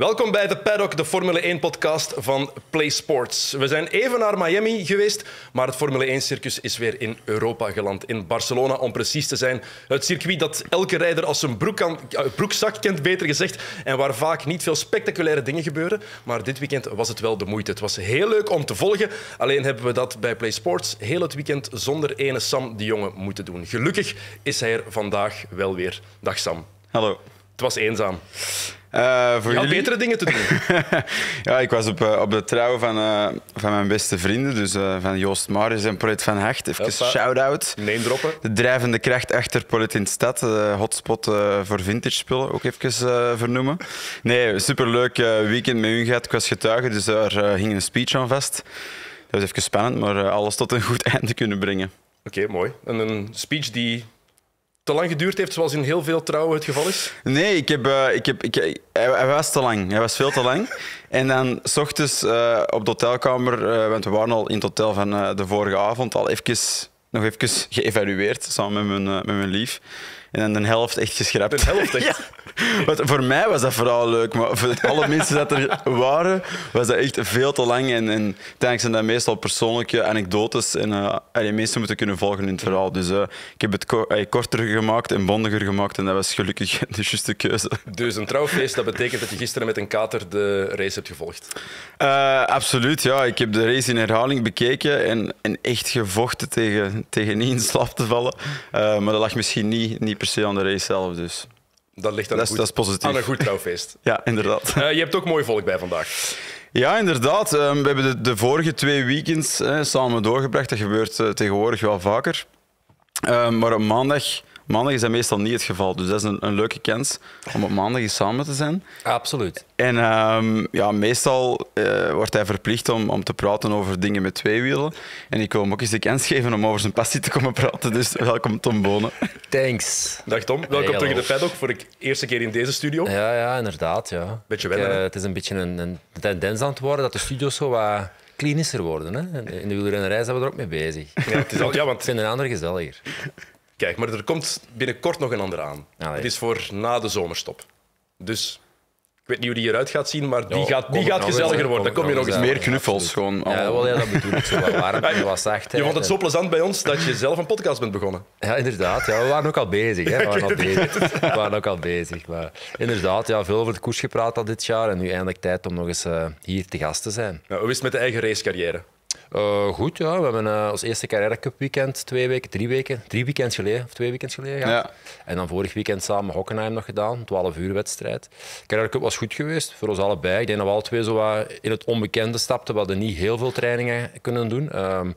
Welkom bij de Paddock, de Formule 1-podcast van Play Sports. We zijn even naar Miami geweest, maar het Formule 1-circus is weer in Europa geland. In Barcelona, om precies te zijn. Het circuit dat elke rijder als zijn broek kan, eh, broekzak kent, beter gezegd. En waar vaak niet veel spectaculaire dingen gebeuren. Maar dit weekend was het wel de moeite. Het was heel leuk om te volgen. Alleen hebben we dat bij Play Sports heel het weekend zonder ene Sam de jongen moeten doen. Gelukkig is hij er vandaag wel weer. Dag Sam. Hallo. Het was eenzaam. Uh, betere dingen te doen. ja, ik was op, eh, op de trouw van, eh, van mijn beste vrienden, dus van Joost Maris en Polit van Hecht. Even een shout-out. droppen. De drijvende kracht achter Polit in de stad. hotspot voor vintage spullen, ook even vernoemen. Nee, superleuk weekend met u gehad. Ik was getuige, dus daar hing een speech aan vast. Dat was even spannend, maar alles tot een goed einde kunnen brengen. Oké, mooi. En een speech die te lang geduurd heeft, zoals in heel veel trouwen het geval is? Nee, ik heb, eh, ik heb, ik, eh, hij, hij, was te lang. Hij was veel te lang. en dan, s ochtends eh, op de hotelkamer, want we waren al in het hotel van de vorige avond, al eventjes, nog even geëvalueerd samen met mijn, met mijn lief. En dan de helft echt geschrapt. De helft echt? Ja. voor mij was dat vooral leuk, maar voor alle mensen dat er waren, was dat echt veel te lang. En, uiteindelijk zijn dat meestal persoonlijke anekdotes en uh, allee, mensen moeten kunnen volgen in het verhaal. Dus eh, ik heb het eh, korter gemaakt en bondiger gemaakt en dat was gelukkig de juiste keuze. Dus een trouwfeest, dat betekent dat je gisteren met een kater de race hebt gevolgd? absoluut, ja. Ik heb de race in herhaling bekeken en, en echt gevochten tegen, tegen niet in slaap te vallen. maar dat lag misschien niet, niet per se aan de race zelf. Dus. Dat ligt aan, goed, is positief. een goed trouwfeest. ja, inderdaad. Eh, je hebt ook mooi volk bij vandaag. Ja, inderdaad. Ehm, we hebben de, vorige twee weekends samen doorgebracht. Dat gebeurt eh, tegenwoordig wel vaker. Ehm, maar op maandag Maandag is dat meestal niet het geval. Dus dat is een, een leuke kans om op maandag eens samen te zijn. Absoluut. En ehm, ja, meestal eh, wordt hij verplicht om, om te praten over dingen met twee wielen. En ik wil hem ook eens de kans geven om over zijn passie te komen praten. Dus welkom Tom Bonen. Thanks. Dag Tom, welkom terug in de paddock voor de eerste keer in deze studio. Ja, ja inderdaad. Ja. Beetje wel. Eh, het is een beetje een, een, tendens aan het worden dat de studio's zo wat klinischer worden. Hè? In de wielrennerij zijn we er ook mee bezig. Ja, het is al, ja want... Ik vind een ander gezelliger. Kijk, maar er komt binnenkort nog een ander aan. Ah, het is voor na de zomerstop. Dus ik weet niet hoe die eruit gaat zien, maar die gaat, die gaat gezelliger worden. Dan kom je nog eens meer knuffels. Gewoon, Ja, wel, ja, dat bedoel ik zo wel warm en wat zacht. Je vond het zo plezant bij ons dat je zelf een podcast bent begonnen. Ja, inderdaad. Ja, we waren ook al bezig. Hè. We, waren al bezig. we waren ook al bezig. Maar inderdaad, ja, veel over de koers gepraat al dit jaar. En nu eindelijk tijd om nog eens eh, hier te gast te zijn. Ja, hoe is het met de eigen racecarrière? Eh, goed, ja. We hebben eh, ons eerste Carrera Cup weekend twee weken, drie weken, drie weekends geleden of twee weekends geleden Ja. En dan vorig weekend samen Hockenheim nog gedaan, 12 uur wedstrijd. Carrera Cup was goed geweest voor ons allebei. Ik denk dat we alle twee zo wat in het onbekende stapten. We hadden niet heel veel trainingen kunnen doen. Um,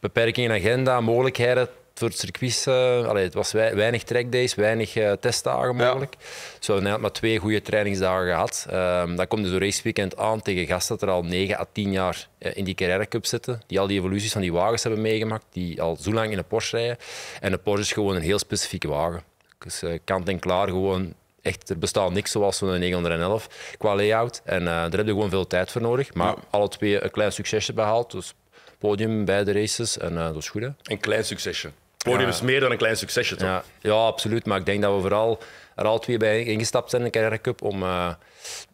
beperking in agenda, mogelijkheden, door het eh, het was weinig trackdays, weinig eh, testdagen mogelijk. Ja. Dus we hebben maar twee goede trainingsdagen gehad. Um, komt dus de raceweekend aan tegen gasten dat er al 9 à 10 jaar eh, in die Carrera Cup zitten. Die al die evoluties van die wagens hebben meegemaakt, die al zo lang in een Porsche rijden. En een Porsche is gewoon een heel specifieke wagen. Dus kant en klaar, gewoon echt, er bestaat niks zoals zo'n 911 qua layout. En daar heb je gewoon veel tijd voor nodig. Maar alle twee een klein succesje behaald. Dus podium bij de races en dat is goed. Hè? Een klein succesje podium is meer dan een klein succesje, toch? Ja, absoluut. Maar ik denk dat we vooral er al twee bij ingestapt zijn in de Carrera Cup om eh,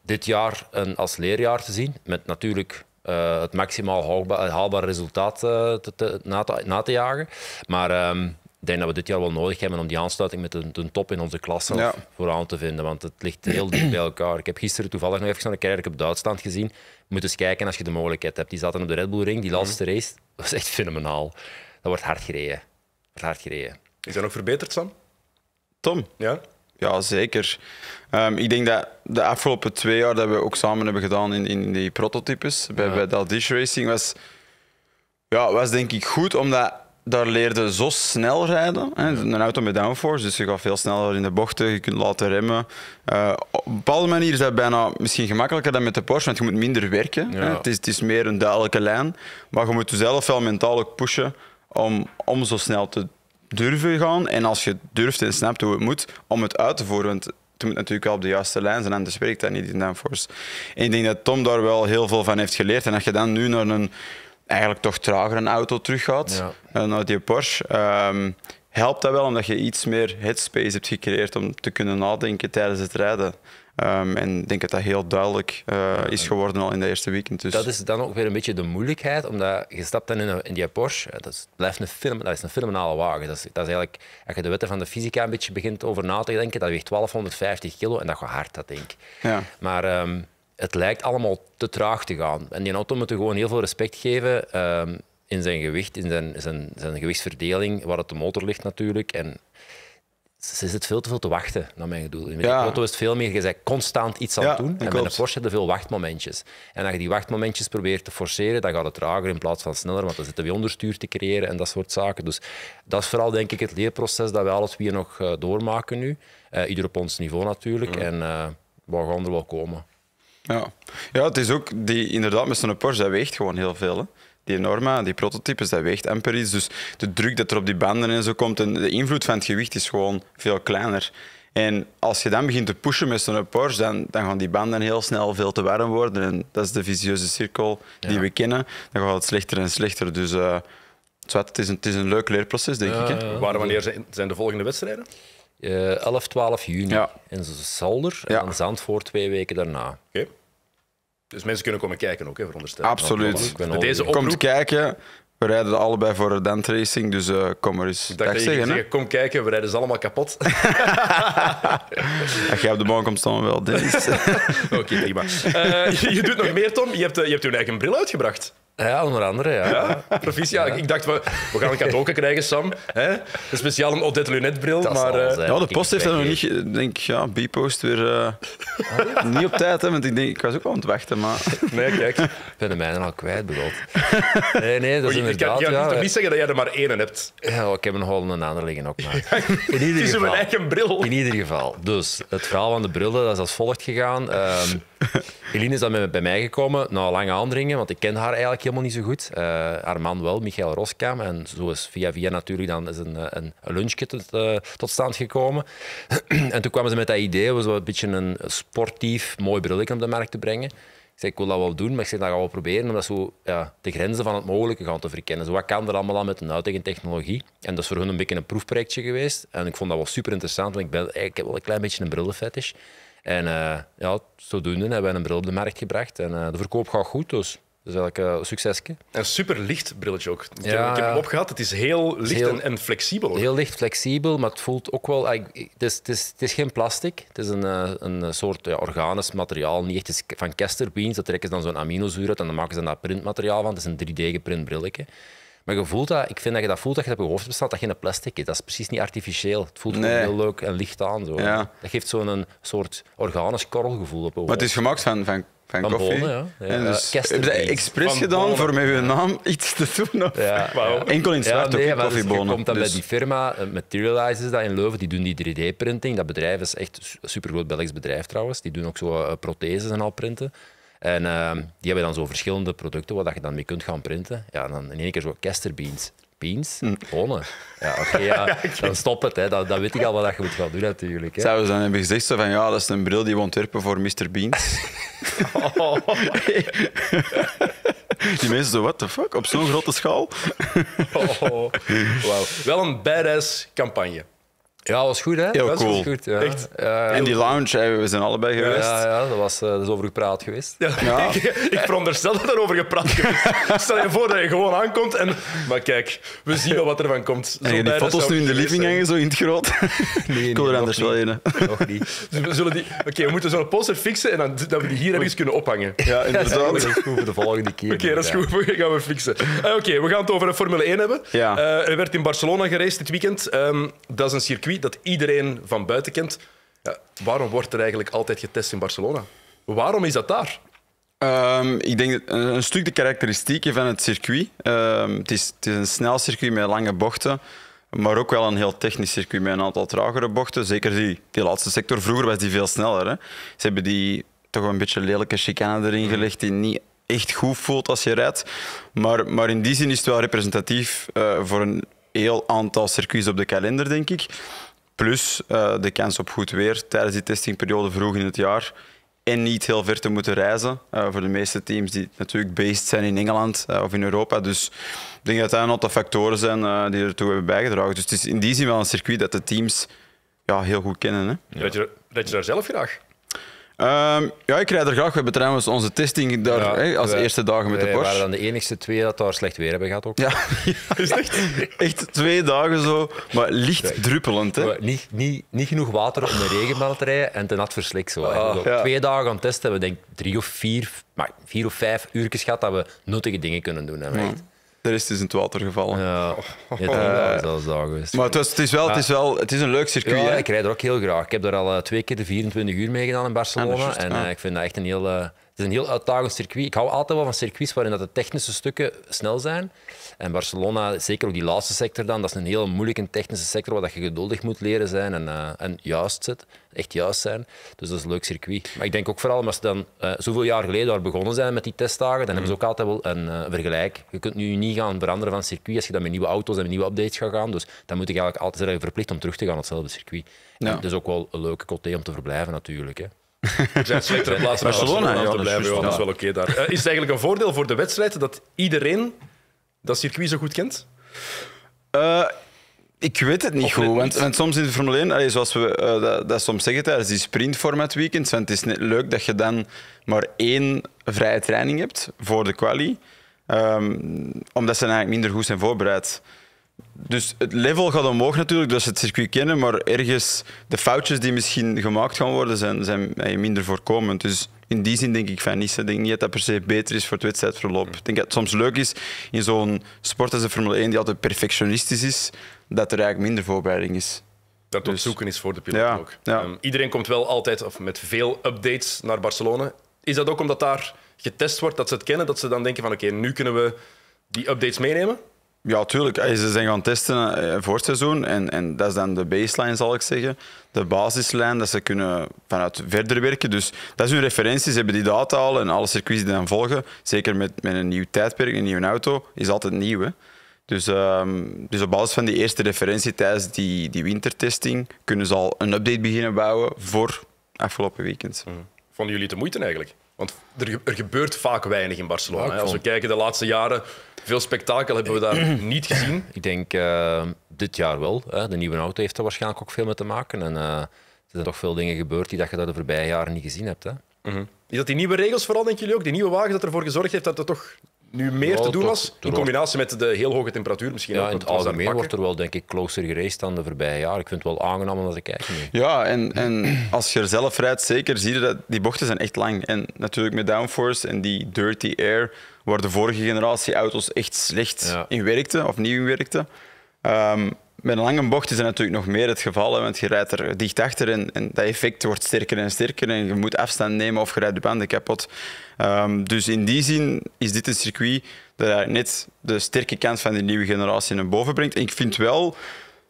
dit jaar een, als leerjaar te zien. Met natuurlijk eh, het maximaal haalbaar resultaat eh, na, te, na, te, jagen. Maar ehm, ik denk dat we dit jaar wel nodig hebben om die aansluiting met een top in onze klas vooraan te vinden. Want het ligt heel dicht bij elkaar. Ik heb gisteren toevallig nog even een keer op Duitsland gezien. Je moet eens kijken als je de mogelijkheid hebt. Die zaten op de Red Bull Ring, die laatste race. Dat was echt fenomenaal. Dat wordt hard gereden hard gereden. Is dat nog verbeterd, Sam? Tom? Ja? Ja, zeker. Ehm, ik denk dat de afgelopen twee jaar dat we ook samen hebben gedaan in, in die prototypes, bij, dat dish racing, was, ja, was denk ik goed, omdat daar leerde zo snel rijden. Hè. Een auto met downforce, dus je gaat veel sneller in de bochten, je kunt laten remmen. Eh, op een bepaalde manier is dat bijna misschien gemakkelijker dan met de Porsche, want je moet minder werken. Het, is, het is meer een duidelijke lijn, maar je moet jezelf wel mentaal pushen om, om zo snel te, durven gaan en als je durft en snapt hoe het moet, om het uit te voeren. Want het moet natuurlijk wel op de juiste lijn zijn, anders spreekt dat niet in Danforce. En ik denk dat Tom daar wel heel veel van heeft geleerd. En dat je dan nu naar een eigenlijk toch trager een auto terug gaat, ja. Eh, naar die Porsche, ehm, helpt dat wel omdat je iets meer headspace hebt gecreëerd om te kunnen nadenken tijdens het rijden. Ehm, en ik denk dat dat heel duidelijk eh, is geworden al in de eerste weekend. Dus. Dat is dan ook weer een beetje de moeilijkheid, omdat je stapt dan in, in die Porsche. Dat is, blijft een, film, dat is een fenomenale wagen. Dat is, dat eigenlijk, als je de wetten van de fysica een beetje begint over na te denken, dat weegt 1250 kilo en dat gaat hard, dat denk ja. Maar ehm, het lijkt allemaal te traag te gaan. En die auto moet je gewoon heel veel respect geven. Ehm, in zijn gewicht, in zijn, zijn gewichtsverdeling, waar het de motor ligt natuurlijk. En ze zit veel te veel te wachten, naar mijn gedoe. In de auto is het veel meer, je bent constant iets aan het doen. En bij met een Porsche heb veel wachtmomentjes. En als je die wachtmomentjes probeert te forceren, dan gaat het trager in plaats van sneller, want dan zitten we onderstuur te creëren en dat soort zaken. Dus dat is vooral, denk ik, het leerproces dat we alles weer nog eh, doormaken nu. Eh, ieder op ons niveau natuurlijk. Ja. En uh, we gaan er wel komen. Ja, ja het is ook die, inderdaad met zo'n Porsche, dat weegt gewoon heel veel die norma, die prototypes, dat weegt amper iets. Dus de druk dat er op die banden en zo komt en de invloed van het gewicht is gewoon veel kleiner. En als je dan begint te pushen met zo'n Porsche, dan, dan gaan die banden heel snel veel te warm worden. En dat is de vicieuze cirkel die we kennen. Dan gaat het slechter en slechter. Dus uh, het, is een, leuk leerproces, denk ik. Waar, wanneer zijn, de volgende wedstrijden? 11, eh, 12 juni. Ja. zal Zolder en Zandvoort twee weken daarna. Dus mensen kunnen komen kijken ook, hè, veronderstel ik. Absoluut. Deze oproep, Komt kijken. We rijden allebei voor Dentracing, Racing, dus eh, kom er eens dag je zeggen. kom kijken, we rijden ze allemaal kapot. Als jij op de bank komt staan, wel, Oké, prima. Eh, je, doet nog meer, Tom. Je hebt, eh, je hebt eigenlijk een bril uitgebracht. Ja, onder andere, ja. ja proficiat. Ja. Ik dacht, we, gaan een cadeau krijgen, Sam. Hè? Een speciale Odette Lunetbril. Maar, eh, ja, de post heeft dat nog niet... denk, ja, B-post weer... Eh, ah, niet op tijd, hè, want ik, denk, ik was ook wel aan het wachten, maar... Nee, kijk. Ik ben de mijne al kwijt, bedoeld. Nee, nee, dat is je, inderdaad... kan, je toch niet zeggen dat jij er maar één hebt? Ja, ik heb een hol en een ander liggen ook. Maar. In ieder geval. mijn eigen bril. In ieder geval. Dus, het verhaal van de bril, dat is als volgt gegaan. Ehm, Eline is dan bij mij gekomen, na lange aandringen, want ik ken haar eigenlijk helemaal niet zo goed. Uh, haar man wel, Michael Roskam. En zo is via via natuurlijk dan is een, eh, een lunchje tot, eh, tot stand gekomen. en toen kwamen ze met dat idee, om een beetje een sportief, mooi brilletje op de markt te brengen. Ik zei, ik wil dat wel doen, maar ik zei dat gaan we proberen om dat zo, ja, de grenzen van het mogelijke gaan te verkennen. Zo, wat kan er allemaal aan met de huidige technologie? En dat is voor hun een beetje een proefprojectje geweest. En ik vond dat wel super interessant, want ik, ben, ik heb wel een klein beetje een brillenfetish. En ja, zodoende hebben we een bril op de markt gebracht. En de verkoop gaat goed, dus is eigenlijk eh, een succesje. Een super licht brilletje ook. Ik, heb, hem opgehad. Het is heel licht en, en, flexibel. Heel licht, flexibel, maar het voelt ook wel... Ah, het is, het is, geen plastic. Het is een, eh, een soort ja, organisch materiaal. Niet echt van Kester Beans. Dat trekken ze dan zo'n aminozuur uit en dan maken ze daar printmateriaal van. Het is een 3D-geprint brilletje. Maar je voelt dat, ik vind dat je dat voelt dat je dat op je hoofd bestaat, dat geen plastic is. Dat is precies niet artificieel. Het voelt nee. heel leuk en licht aan. Zo. Dat geeft zo'n soort organisch korrelgevoel op je hoofd. Maar het is gemaakt van, van van, koffie. ja. En dus, uh, dan expres gedaan voor met uw naam iets te doen? Of? Ja. Enkel in zwart nee, dus je koffiebonen. komt dan bij dus. die firma eh, Materializes dat in Leuven, die doen die 3D-printing. Dat bedrijf is echt een supergroot Belgisch bedrijf trouwens. Die doen ook zo eh, protheses en al printen. En ehm, die hebben dan zo verschillende producten waar je dan mee kunt gaan printen. Ja, en dan in één keer zo kesterbeans. Beans, Bonen? Hm. Ja, oké, ja. dan stop het. Hè. Dan, dan weet ik al wat je moet gaan doen natuurlijk. Hè. Zouden ze dan hebben gezegd van ja, dat is een bril die we ontwerpen voor Mr. Beans? oh. Die mensen zo, what the fuck, op zo'n grote schaal? oh, oh. wow. Wel een badass campagne. Ja, was goed, hè? Heel dat cool. Was goed, ja. in die lounge, we zijn allebei geweest. Ja, ja dat, was, uh, dat is over gepraat geweest. Ja. ik, veronderstel dat er over gepraat geweest Stel je voor dat je gewoon aankomt en... Maar kijk, we zien wel wat er van komt. Zo die foto's nu in de living hangen, zo in het groot? Nee, Ik er anders wel in. Nog niet. Dus we zullen die... Oké, we moeten zo'n poster fixen en dan, dat we die hier even kunnen ophangen. Ja, inderdaad. dat is goed voor de volgende keer. Oké, dat is goed. We gaan we fixen. Eh, oké, we gaan het over de Formule 1 hebben. Ja. Eh, er werd in Barcelona gereisd dit weekend. Ehm, dat is een circuit dat iedereen van buiten kent. Ja, waarom wordt er eigenlijk altijd getest in Barcelona? Waarom is dat daar? Ehm, ik denk een stuk de karakteristieken van het circuit. Ehm, het, is, een snel circuit met lange bochten, maar ook wel een heel technisch circuit met een aantal tragere bochten. Zeker die, die laatste sector. Vroeger was die veel sneller. Hè? Ze hebben die toch een beetje lelijke chicane erin mm-hmm. gelegd die niet echt goed voelt als je rijdt. Maar, maar in die zin is het wel representatief eh, voor een heel aantal circuits op de kalender, denk ik. Plus eh, de kans op goed weer tijdens die testingperiode vroeg in het jaar. En niet heel ver te moeten reizen. Eh, voor de meeste teams die natuurlijk based zijn in Engeland eh, of in Europa. Dus ik denk dat dat een aantal factoren zijn die ertoe hebben bijgedragen. Dus het is in die zin wel een circuit dat de teams ja, heel goed kennen. Hè? je, dat je daar zelf graag? Ehm, ja, ik rijd er graag. We hebben trouwens onze testing daar als eerste dagen met de Porsche. We waren dan de enigste twee dat daar slecht weer hebben gehad ook. Ja, echt, echt twee dagen zo, maar licht druppelend. Hè. Niet, niet, niet genoeg water om de regenbaan te rijden en te nat verslikt. Zo, ah, Twee dagen aan het testen hebben we denk drie of vier, maar vier of vijf uurtjes gehad dat we nuttige dingen kunnen doen. Hè, mm. De rest is in het water gevallen. Ja, oh. ja dat is zo geweest. Maar het, het, is wel, het, is wel, het is een leuk circuit. Ja, hè? ik rijd er ook heel graag. Ik heb er al eh, twee keer de 24 uur mee gedaan in Barcelona. Ah, en ah. eh, ik vind dat echt een heel, eh, het is een heel uitdagend circuit. Ik hou altijd wel van circuits waarin dat de technische stukken snel zijn. En Barcelona, zeker ook die laatste sector dan, dat is een heel moeilijke technische sector waar je geduldig moet leren zijn en, eh, en juist zit, echt juist zijn. Dus dat is een leuk circuit. Maar ik denk ook vooral, als ze dan uh, zoveel jaar geleden daar begonnen zijn met die testdagen, dan hebben ze mm. ook altijd wel een eh, vergelijk. Je kunt nu niet gaan veranderen van circuit als je dan met nieuwe auto's en met nieuwe updates gaat gaan. Dus dan moet je eigenlijk altijd zijn verplicht om terug te gaan op hetzelfde circuit. Ja. dat is ook wel een leuke coté om te verblijven natuurlijk. Hè. zijn Barcelona, is het eigenlijk een voordeel voor de wedstrijd dat iedereen dat circuit zo goed kent? Eh, ik weet het niet goed. want, soms in de Formule 1, zoals we eh, dat, dat, soms zeggen tijdens die sprintformat weekend. want het is net leuk dat je dan maar één vrije training hebt voor de quali, ehm, omdat ze eigenlijk minder goed zijn voorbereid. Dus het level gaat omhoog natuurlijk, dus het circuit kennen, maar ergens de foutjes die misschien gemaakt gaan worden, zijn, zijn eh, minder voorkomend. Dus in die zin denk ik van niet. Ik denk niet dat dat per se beter is voor het wedstrijdverloop. Ik denk dat het soms leuk is in zo'n sport als de Formule 1, die altijd perfectionistisch is, dat er eigenlijk minder voorbereiding is. Dat het dus- zoeken is voor de piloot ook. Ja. Ehm, iedereen komt wel altijd, of met veel updates, naar Barcelona. Is dat ook omdat daar getest wordt, dat ze het kennen, dat ze dan denken van oké, nu kunnen we die updates meenemen? Ja, tuurlijk. Ze zijn gaan testen eh, voor het seizoen. En, en dat is dan de baseline, zal ik zeggen. De basislijn, dat ze kunnen vanuit verder werken. Dus dat is hun referentie. Ze hebben die data al en alle circuits die dan volgen. Zeker met, met een nieuw tijdperk, een nieuwe auto, is altijd nieuw. Dus, ehm, dus op basis van die eerste referentie tijdens die, die wintertesting kunnen ze al een update beginnen bouwen voor afgelopen weekend. Mhm. Vonden jullie het de moeite eigenlijk? Want er, gebeurt vaak weinig in Barcelona. Ah, Als we kijken de laatste jaren, veel spektakel hebben we daar niet gezien. Ik denk eh, dit jaar wel. Hè. De nieuwe auto heeft er waarschijnlijk ook veel mee te maken. En uh, er zijn toch veel dingen gebeurd die dat je dat de voorbije jaren niet gezien hebt. Hè. Mhm. Is dat die nieuwe regels vooral, denken jullie ook? Die nieuwe wagen dat ervoor gezorgd heeft dat er toch nu meer te doen was, in combinatie met de heel hoge temperatuur misschien. Ja, ook, in het, het algemeen wordt er wel, denk ik, closer geraced dan de voorbije jaren. Ik vind het wel aangenaam om te kijken. Ja, en, en als je er zelf rijdt, zeker, zie je dat die bochten zijn echt lang. En natuurlijk met downforce en die dirty air, waar de vorige generatie auto's echt slecht in werkte, of nieuw in werkte. Ehm, met een lange bocht is dat natuurlijk nog meer het geval, hè, want je rijdt er dicht achter en, en, dat effect wordt sterker en sterker en je moet afstand nemen of je rijdt de banden kapot. Ehm, dus in die zin is dit een circuit dat net de sterke kant van de nieuwe generatie naar boven brengt. En ik vind wel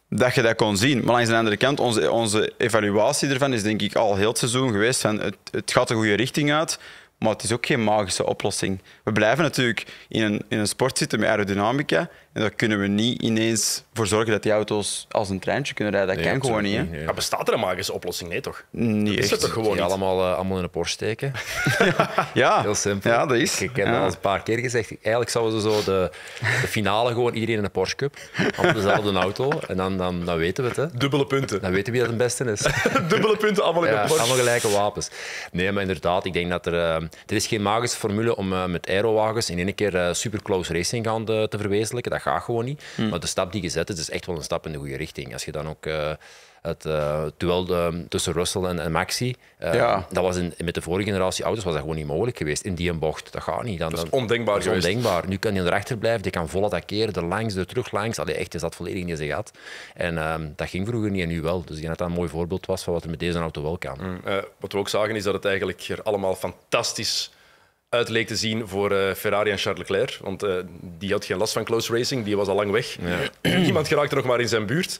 dat je dat kon zien. Maar langs de andere kant, onze, onze evaluatie ervan is denk ik al heel het seizoen geweest van het, het gaat de goede richting uit, maar het is ook geen magische oplossing. We blijven natuurlijk in een, in een sport zitten met aerodynamica. En daar kunnen we niet ineens voor zorgen dat die auto's als een treintje kunnen rijden. Dat nee, kan gewoon niet. bestaat er een magische oplossing? Nee, toch? Nee, dat is het gewoon niet. allemaal, eh, allemaal in een Porsche steken? ja. Heel simpel. Ja, dat is. Ik heb ja. al een paar keer gezegd. Eigenlijk zouden ze zo de, de finale gewoon iedereen in een Porsche Cup. Op dezelfde auto. En dan, dan, dan weten we het. Hè. Dubbele punten. Dan weten we wie dat het beste is. Dubbele punten, allemaal in een ja, Porsche. Allemaal gelijke wapens. Nee, maar inderdaad. Ik denk dat er... Eh, Ehm, er is geen magische formule om eh, met aerowagens in één keer eh, super close racing gaan eh, te verwezenlijken. Dat gaat gewoon niet. Hmm. Maar de stap die gezet is, is echt wel een stap in de goede richting. Als je dan ook het eh, ehm, tussen Russell en, Maxi. Eh, dat was met de vorige generatie auto's was dat gewoon niet mogelijk geweest. In die een bocht, dat gaat niet. dat is ondenkbaar geweest. ondenkbaar. Nu kan hij naar de blijven, die kan vol attackeren, er langs, er terug langs. Allee, echt, is dat volledig in zijn gat. En ehm, dat ging vroeger niet en nu wel. Dus ik denk dat dat een mooi voorbeeld was van wat er met deze auto wel kan. Mm, eh, wat we ook zagen is dat het eigenlijk er allemaal fantastisch uit leek te zien voor Ferrari en Charles Leclerc. Want die had geen last van close racing, die was al lang weg. Ja. Niemand geraakte nog maar in zijn buurt.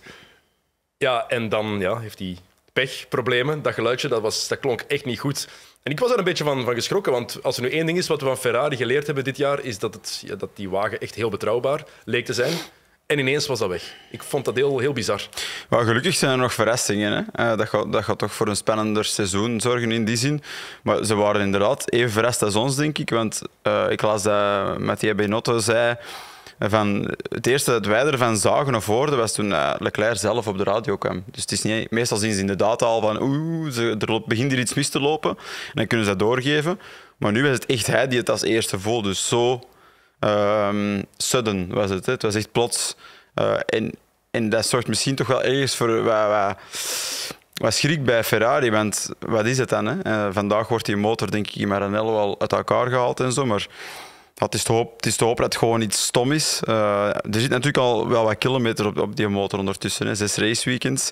Ja, en dan ja, heeft hij pechproblemen. Dat geluidje dat was, dat klonk echt niet goed. En ik was daar een beetje van, van geschrokken, want als er nu één ding is wat we van Ferrari geleerd hebben dit jaar, is dat, het, ja, dat die wagen echt heel betrouwbaar leek te zijn. En ineens was dat weg. Ik vond dat heel, heel bizar. Maar gelukkig zijn er nog verrassingen. Hè? Eh, dat, gaat, dat gaat toch voor een spannender seizoen zorgen in die zin. Maar ze waren inderdaad even verrast als ons, denk ik. Want uh, ik las dat Mathieu Benotto zei van, het eerste dat wij ervan zagen of hoorden was toen eh, Leclerc zelf op de radio kwam. Dus het is niet, meestal zien ze inderdaad al van oeh, er begint hier iets mis te lopen. En dan kunnen ze dat doorgeven. Maar nu was het echt hij die het als eerste voelde. Dus zo um, sudden was het. Hè. Het was echt plots. Eh, en, en dat zorgt misschien toch wel ergens voor wat, wat, schrik bij Ferrari. Want wat is het dan? Hè? Eh, vandaag wordt die motor, denk ik, in Maranello al uit elkaar gehaald en zo. Maar het is, te hoop, hopen dat het gewoon iets stom is. Eh, er zit natuurlijk al wel wat kilometer op, die motor ondertussen. Hè. Zes raceweekends.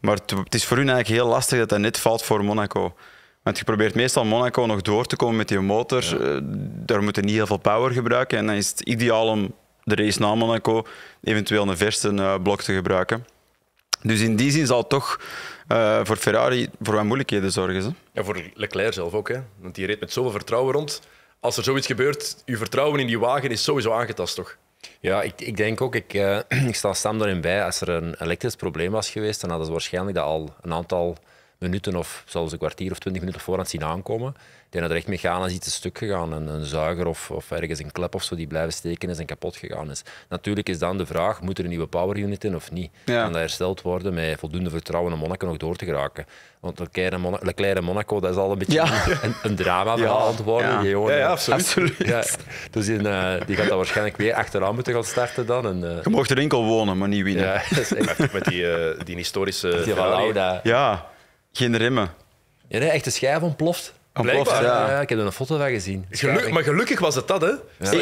Maar het, is voor hun eigenlijk heel lastig dat dat net valt voor Monaco. Want je probeert meestal Monaco nog door te komen met die motor. Eh, daar moet je niet heel veel power gebruiken. En dan is het ideaal om de race na Monaco eventueel een verse uh, blok te gebruiken. Dus in die zin zal het toch voor Ferrari voor wat moeilijkheden zorgen. Ze. Ja, voor Leclerc zelf ook. Hè? Want die reed met zoveel vertrouwen rond als er zoiets gebeurt, je vertrouwen in die wagen is sowieso aangetast, toch? Ja, ik, ik denk ook, ik, eh, ik sta Sam erin bij, als er een elektrisch probleem was geweest, dan hadden ze waarschijnlijk dat al een aantal minuten of zelfs een kwartier of twintig minuten voorhand zien aankomen denk dat er echt mechanisch iets stuk gegaan en Een zuiger of, of ergens een klep of zo die blijven steken is en kapot gegaan is. Natuurlijk is dan de vraag, moet er een nieuwe power unit in of niet? Kan dat hersteld worden met voldoende vertrouwen om Monaco nog door te geraken? Want Leclerc Claire Monaco, Monaco dat is al een beetje een, een, drama verhaal aan worden. Ja, absoluut. Dus in, eh, die gaat dat waarschijnlijk weer achteraan moeten gaan starten dan. En, eh, Je mocht er enkel wonen, maar niet winnen. Ja, Met die, uh, die historische... Ja, geen remmen. Ja, echt de schijf ontploft blijkbaar ja. Ik heb er een foto van gezien. Geluk, maar gelukkig was het dat, hè?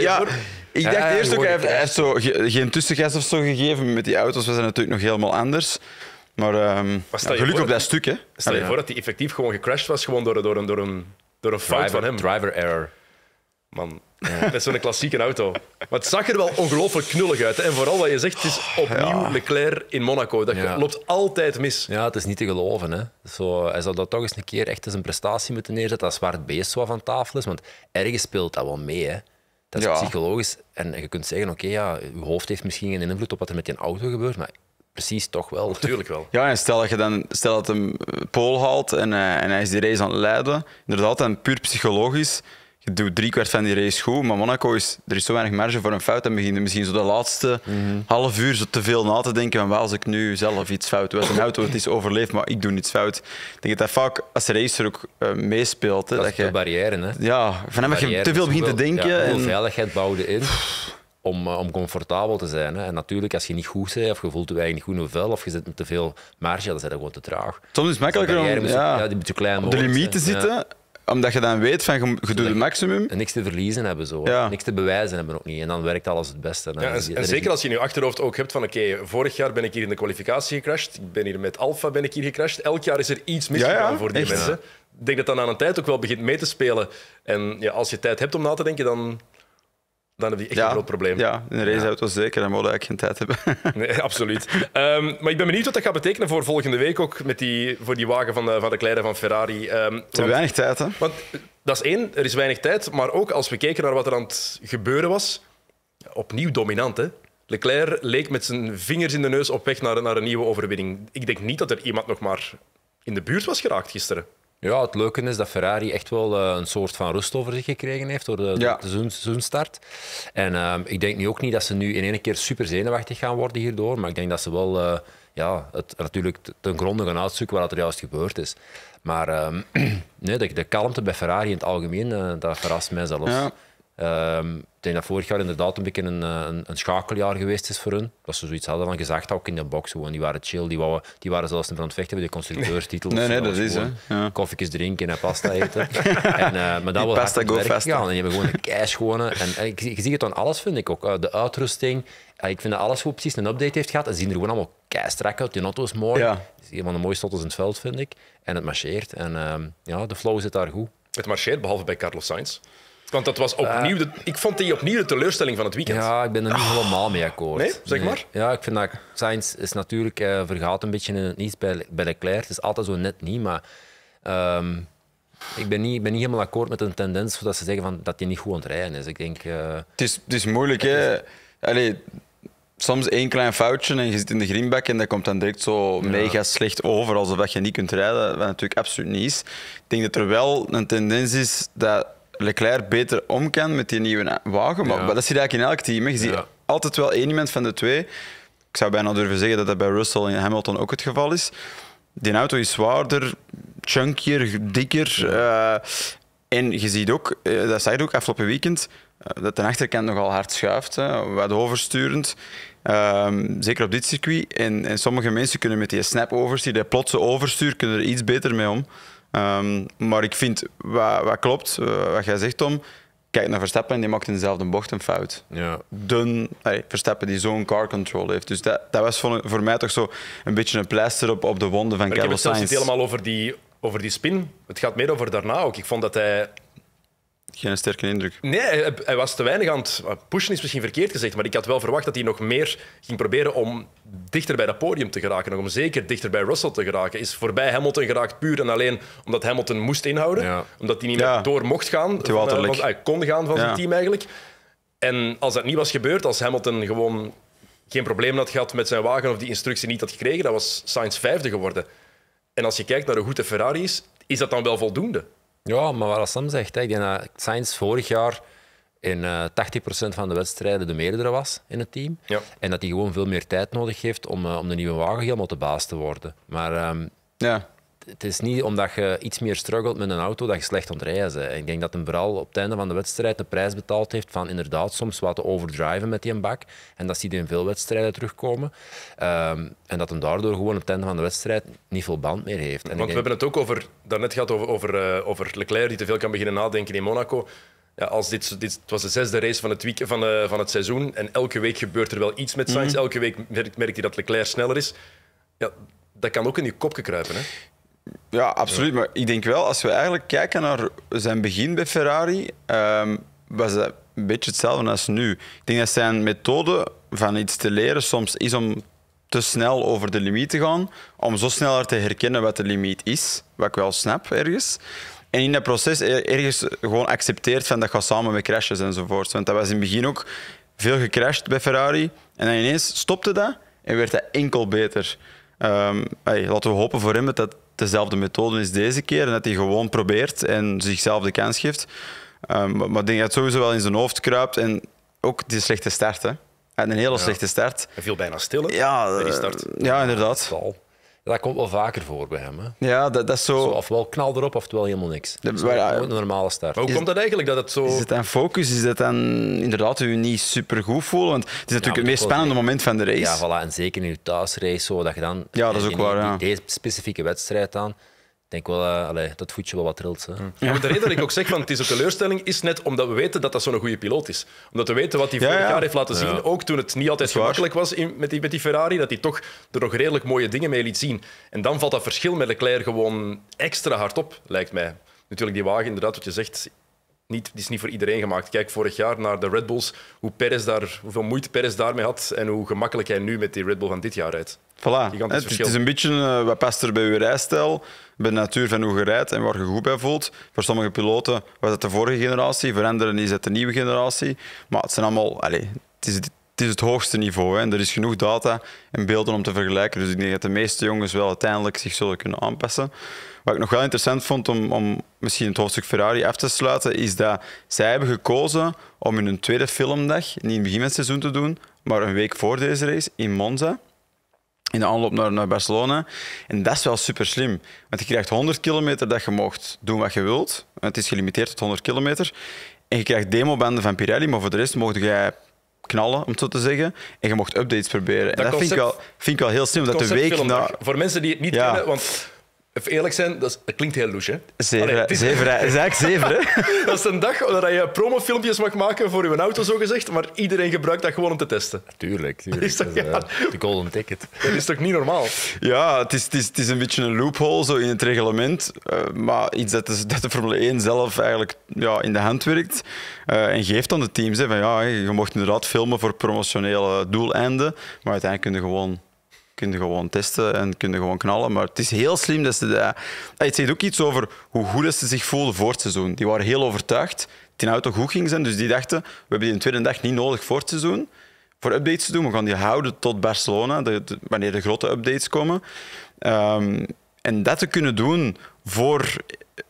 Ja, ik dacht eerst ook, hij heeft, zo geen tussengas of zo gegeven. Met die auto's was het natuurlijk nog helemaal anders. Maar ehm, gelukkig op dat stuk, hè? Stel je voor dat hij effectief gewoon gecrashed was gewoon door, door, een, door een, door een fout driver, van hem. Driver error. Man, is zo'n klassieke auto. Maar het zag er wel ongelooflijk knullig uit. Hè. En vooral wat je zegt, het is oh, opnieuw Leclerc in Monaco. Dat ja. loopt altijd mis. Ja, het is niet te geloven. Hè. Zo, hij zou dat toch eens een keer echt als een prestatie moeten neerzetten. Als het beest zo van tafel is. Want ergens speelt dat wel mee. Hè. Dat is psychologisch. En je kunt zeggen, oké, ja, je hoofd heeft misschien geen invloed op wat er met je auto gebeurt. Maar precies toch wel. Natuurlijk wel. Ja, en stel dat je dan stel dat hem eh, Pool haalt en, eh, en hij is die race aan het leiden. Inderdaad, dan puur psychologisch je doet driekwart van die race goed, maar Monaco is, er is zo weinig marge voor een fout. En begin misschien zo de laatste mhm. half uur zo te veel na te denken van, als ik nu zelf iets fout doe, als een auto het is overleefd, maar ik doe niets fout. Ik denk dat vaak als racer ook eh, meespeelt. Hè, dat, je, de barrière, hè? Ja, hem dat je te veel begint te denken. en... veiligheid bouwde in? Om, eh, om, comfortabel te zijn. Hè. En natuurlijk, als je niet goed bent, of je voelt je eigenlijk niet goed of vel, of je zit met te veel marge, dan zijn je gewoon te traag. Soms is het dus makkelijker om ja, ja, die klein de limiet te zitten omdat je dan weet van je, doet het maximum. En niks te verliezen hebben zo. Niks te bewijzen hebben ook niet. En dan werkt alles het beste. Ja, en, zeker als je in je achterhoofd ook hebt van oké, vorig jaar ben ik hier in de kwalificatie gecrashed. Ik ben hier met Alpha ben ik hier gecrashed. Elk jaar is er iets misgegaan voor die mensen. Ik denk dat dat aan een tijd ook wel begint mee te spelen. En ja, als je tijd hebt om na te denken, dan dan heb je echt een groot probleem. Ja, in een raceauto ja. zeker. Dan moet ik geen tijd hebben. nee, absoluut. Ehm, maar ik ben benieuwd wat dat gaat betekenen voor volgende week ook met die, voor die wagen van de, van de kleider van Ferrari. Um, ehm, te weinig tijd, hè? Want eh, dat is één, er is weinig tijd. Maar ook als we keken naar wat er aan het gebeuren was, opnieuw dominant, hè? Leclerc leek met zijn vingers in de neus op weg naar, naar een nieuwe overwinning. Ik denk niet dat er iemand nog maar in de buurt was geraakt gisteren. Ja, het leuke is dat Ferrari echt wel eh, een soort van rust over zich gekregen heeft door de, ja. seizoenstart. En eh, ik denk nu ook niet dat ze nu in één keer super zenuwachtig gaan worden hierdoor, maar ik denk dat ze wel eh, ja, het natuurlijk ten gronde gaan uitzoeken wat er juist gebeurd is. Maar ehm, nee, de, de, kalmte bij Ferrari in het algemeen, dat verrast mij zelfs. Ja. Um, ik denk dat vorig jaar inderdaad een beetje eh, een, een, schakeljaar geweest is voor hun. Dat ze zoiets hadden van gezegd, ook ah, in de box. Gewoon. Die waren chill, die, die waren zelfs in van het vechten de constructeurstitel. Nee, nee, dat, is hè. Koffietjes drinken en pasta eten. en, eh, maar dat was pasta go fast. En je hebt gewoon een cash En, en eh, je, ziet het aan alles, vind ik ook. de uitrusting. ik vind dat alles wat precies een update heeft gehad. En zien er gewoon allemaal strak uit. Die auto is mooi. Ja. Is een van de mooiste auto's in het veld, vind ik. En het marcheert. En ehm, ja, de flow zit daar goed. Het marcheert, behalve bij Carlos Sainz. Want dat was opnieuw... Eh. De, ik vond die opnieuw de teleurstelling van het weekend. Ja, ik ben er niet ah. helemaal mee akkoord. Nee? Zeg maar. Ja, ik vind dat Sainz is natuurlijk eh, vergaat een beetje in het niets bij, bij Leclerc. Het is altijd zo net niet, maar... Ehm, ik ben, niet, ben niet helemaal akkoord met een tendens dat ze zeggen van, dat je niet goed aan het rijden is. Ik denk, eh, het, is het is moeilijk, hè? Allee, soms één klein foutje en je zit in de greenback en dat komt dan direct zo mega slecht over, alsof je niet kunt rijden, wat natuurlijk absoluut niet is. Ik denk dat er wel een tendens is dat Leclerc beter om kan met die nieuwe wagen. Maar, dat zie je eigenlijk in elk team. Je ziet altijd wel één iemand van de twee. Ik zou bijna durven zeggen dat dat bij Russell en Hamilton ook het geval is. Die auto is zwaarder, chunkier, dikker. Eh, en je ziet ook, eh, dat zei je ook afgelopen weekend, eh, dat de achterkant nogal hard schuift, hè, wat oversturend. Ehm, zeker op dit circuit. En, en, sommige mensen kunnen met die snap-overs, die plotse overstuur, kunnen er iets beter mee om. Ehm, maar ik vind, wat, wat klopt, eh, wat jij zegt Tom, kijk naar Verstappen en die maakt in dezelfde bocht een fout. Ja. Dun, Verstappen die zo'n car control heeft. Dus dat, dat was voor, mij toch zo een beetje een pleister op, op de wonden van Carlos Sainz. Ik heb het niet helemaal over die, over die spin. Het gaat meer over daarna ook. Ik vond dat hij geen sterke indruk. Nee, hij, was te weinig aan het pushen, is misschien verkeerd gezegd, maar ik had wel verwacht dat hij nog meer ging proberen om dichter bij dat podium te geraken, om zeker dichter bij Russell te geraken. Is voorbij Hamilton geraakt puur en alleen omdat Hamilton moest inhouden, omdat hij niet meer door mocht gaan, van, eh, van, kon gaan van zijn team eigenlijk. En als dat niet was gebeurd, als Hamilton gewoon geen probleem had gehad met zijn wagen of die instructie niet had gekregen, dat was Sainz vijfde geworden. En als je kijkt naar hoe goed de Ferrari Ferrari's, is dat dan wel voldoende? Ja, maar wat Sam zegt, ik denk dat Sainz vorig jaar in 80% eh, van de wedstrijden de meerdere was in het team. En dat hij gewoon veel meer tijd nodig heeft om, eh, om de nieuwe wagen helemaal te baas te worden. Maar ehm, ja het is niet omdat je iets meer struggelt met een auto dat je slecht aan bent. Ik denk dat hem vooral op het einde van de wedstrijd de prijs betaald heeft van inderdaad soms wat te overdriven met die bak. En dat ziet je in veel wedstrijden terugkomen. Ehm, en dat hem daardoor gewoon op het einde van de wedstrijd niet veel band meer heeft. En Want we hebben het ook over, daarnet gehad over, over, eh, over Leclerc die te veel kan beginnen nadenken in Monaco. Ja, als dit, dit, het was de zesde race van het, week, van, eh, van het seizoen en elke week gebeurt er wel iets met Sainz. Mhm. Elke week merkt, je hij dat Leclerc sneller is. Ja, dat kan ook in je kopje kruipen. Hè? Ja, absoluut. Maar ik denk wel, als we eigenlijk kijken naar zijn begin bij Ferrari, ehm, was dat een beetje hetzelfde als nu. Ik denk dat zijn methode van iets te leren soms is om te snel over de limiet te gaan, om zo sneller te herkennen wat de limiet is, wat ik wel snap ergens. En in dat proces ergens gewoon accepteert van dat gaat samen met crashes enzovoort. Want dat was in het begin ook veel gecrashed bij Ferrari. En dan ineens stopte dat en werd dat enkel beter. Um, laten we hopen voor hem dat dezelfde methode is deze keer. En dat hij gewoon probeert en zichzelf de kans geeft. Ehm, maar ik denk dat het sowieso wel in zijn hoofd kruipt. En ook die slechte start, En een hele slechte start. Hij viel bijna stil, hè? Ja, die start. Eh, ja inderdaad. Dat komt wel vaker voor bij hem. Hè? Ja, dat, dat is zo... zo ofwel knal erop, ofwel helemaal niks. Dat maar, een normale start. hoe komt dat eigenlijk dat het zo... Is het aan focus? Is het aan inderdaad u niet goed voelen? Want het is natuurlijk het meest spannende moment van de race. Ja, voilà. En zeker in uw thuisrace, zo, dat je dan... Ja, dat is ook waar, ja. deze specifieke wedstrijd aan ik denk wel eh, dat voetje wel wat trilt. Hè. Ja, maar de reden dat ik ook zeg van het is een teleurstelling is net omdat we weten dat dat zo'n goede piloot is. Omdat we weten wat hij vorig jaar heeft laten zien, ook toen het niet altijd gemakkelijk was met, die, met die Ferrari, dat hij toch er nog redelijk mooie dingen mee liet zien. En dan valt dat verschil met Leclerc gewoon extra hard op, lijkt mij. Natuurlijk, die wagen, inderdaad, wat je zegt, niet, die is niet voor iedereen gemaakt. Kijk vorig jaar naar de Red Bulls, hoe Perez daar, hoeveel moeite Perez daarmee had en hoe gemakkelijk hij nu met die Red Bull van dit jaar rijdt. Voilà. Het, is een beetje eh, wat past er bij uw rijstijl, bij de natuur van hoe je rijdt en waar je goed bij voelt. Voor sommige piloten was het de vorige generatie, veranderen anderen is het de nieuwe generatie. Maar het zijn allemaal, allez, het, is, het is het hoogste niveau en er is genoeg data en beelden om te vergelijken. Dus ik denk dat de meeste jongens wel uiteindelijk zich zullen kunnen aanpassen. Wat ik nog wel interessant vond om, om misschien het hoofdstuk Ferrari af te sluiten, is dat zij hebben gekozen om in hun tweede filmdag, niet in het begin van het seizoen te doen, maar een week voor deze race in Monza. In de aanloop naar, naar Barcelona. En dat is wel super slim. Want je krijgt 100 kilometer dat je mocht doen wat je wilt. Het is gelimiteerd tot 100 kilometer. En je krijgt demobanden van Pirelli, maar voor de rest mocht jij knallen, om het zo te zeggen. En je mocht updates proberen. Dat en dat vind, ik wel, vind ik wel heel slim. Dat de week na... Voor mensen die het niet ja. want Even eerlijk zijn, dat, klinkt heel louche. Zeven, Allee, is... zeven, dat is eigenlijk zeven. Hè? dat is een dag dat je promofilmpjes mag maken voor je auto, zo gezegd, maar iedereen gebruikt dat gewoon om te testen. Tuurlijk, tuurlijk. Is dat, eh, ja. De golden ticket. Dat is toch niet normaal? Ja, het is, een beetje een loophole zo in het reglement, eh, maar iets dat de, dat de Formule 1 zelf eigenlijk ja, in de hand werkt eh, en geeft aan de teams. Hè, van, ja, je mocht inderdaad filmen voor promotionele doeleinden, maar uiteindelijk kun je gewoon kunnen je gewoon testen en kun gewoon knallen. Maar het is heel slim dat ze dat... Het zegt ook iets over hoe goed ze zich voelden voor het seizoen. Die waren heel overtuigd die auto goed ging zijn. Dus die dachten, we hebben die tweede dag niet nodig voor het seizoen. Voor updates te doen. We gaan die houden tot Barcelona, wanneer de grote updates komen. Ehm, en dat te kunnen doen voor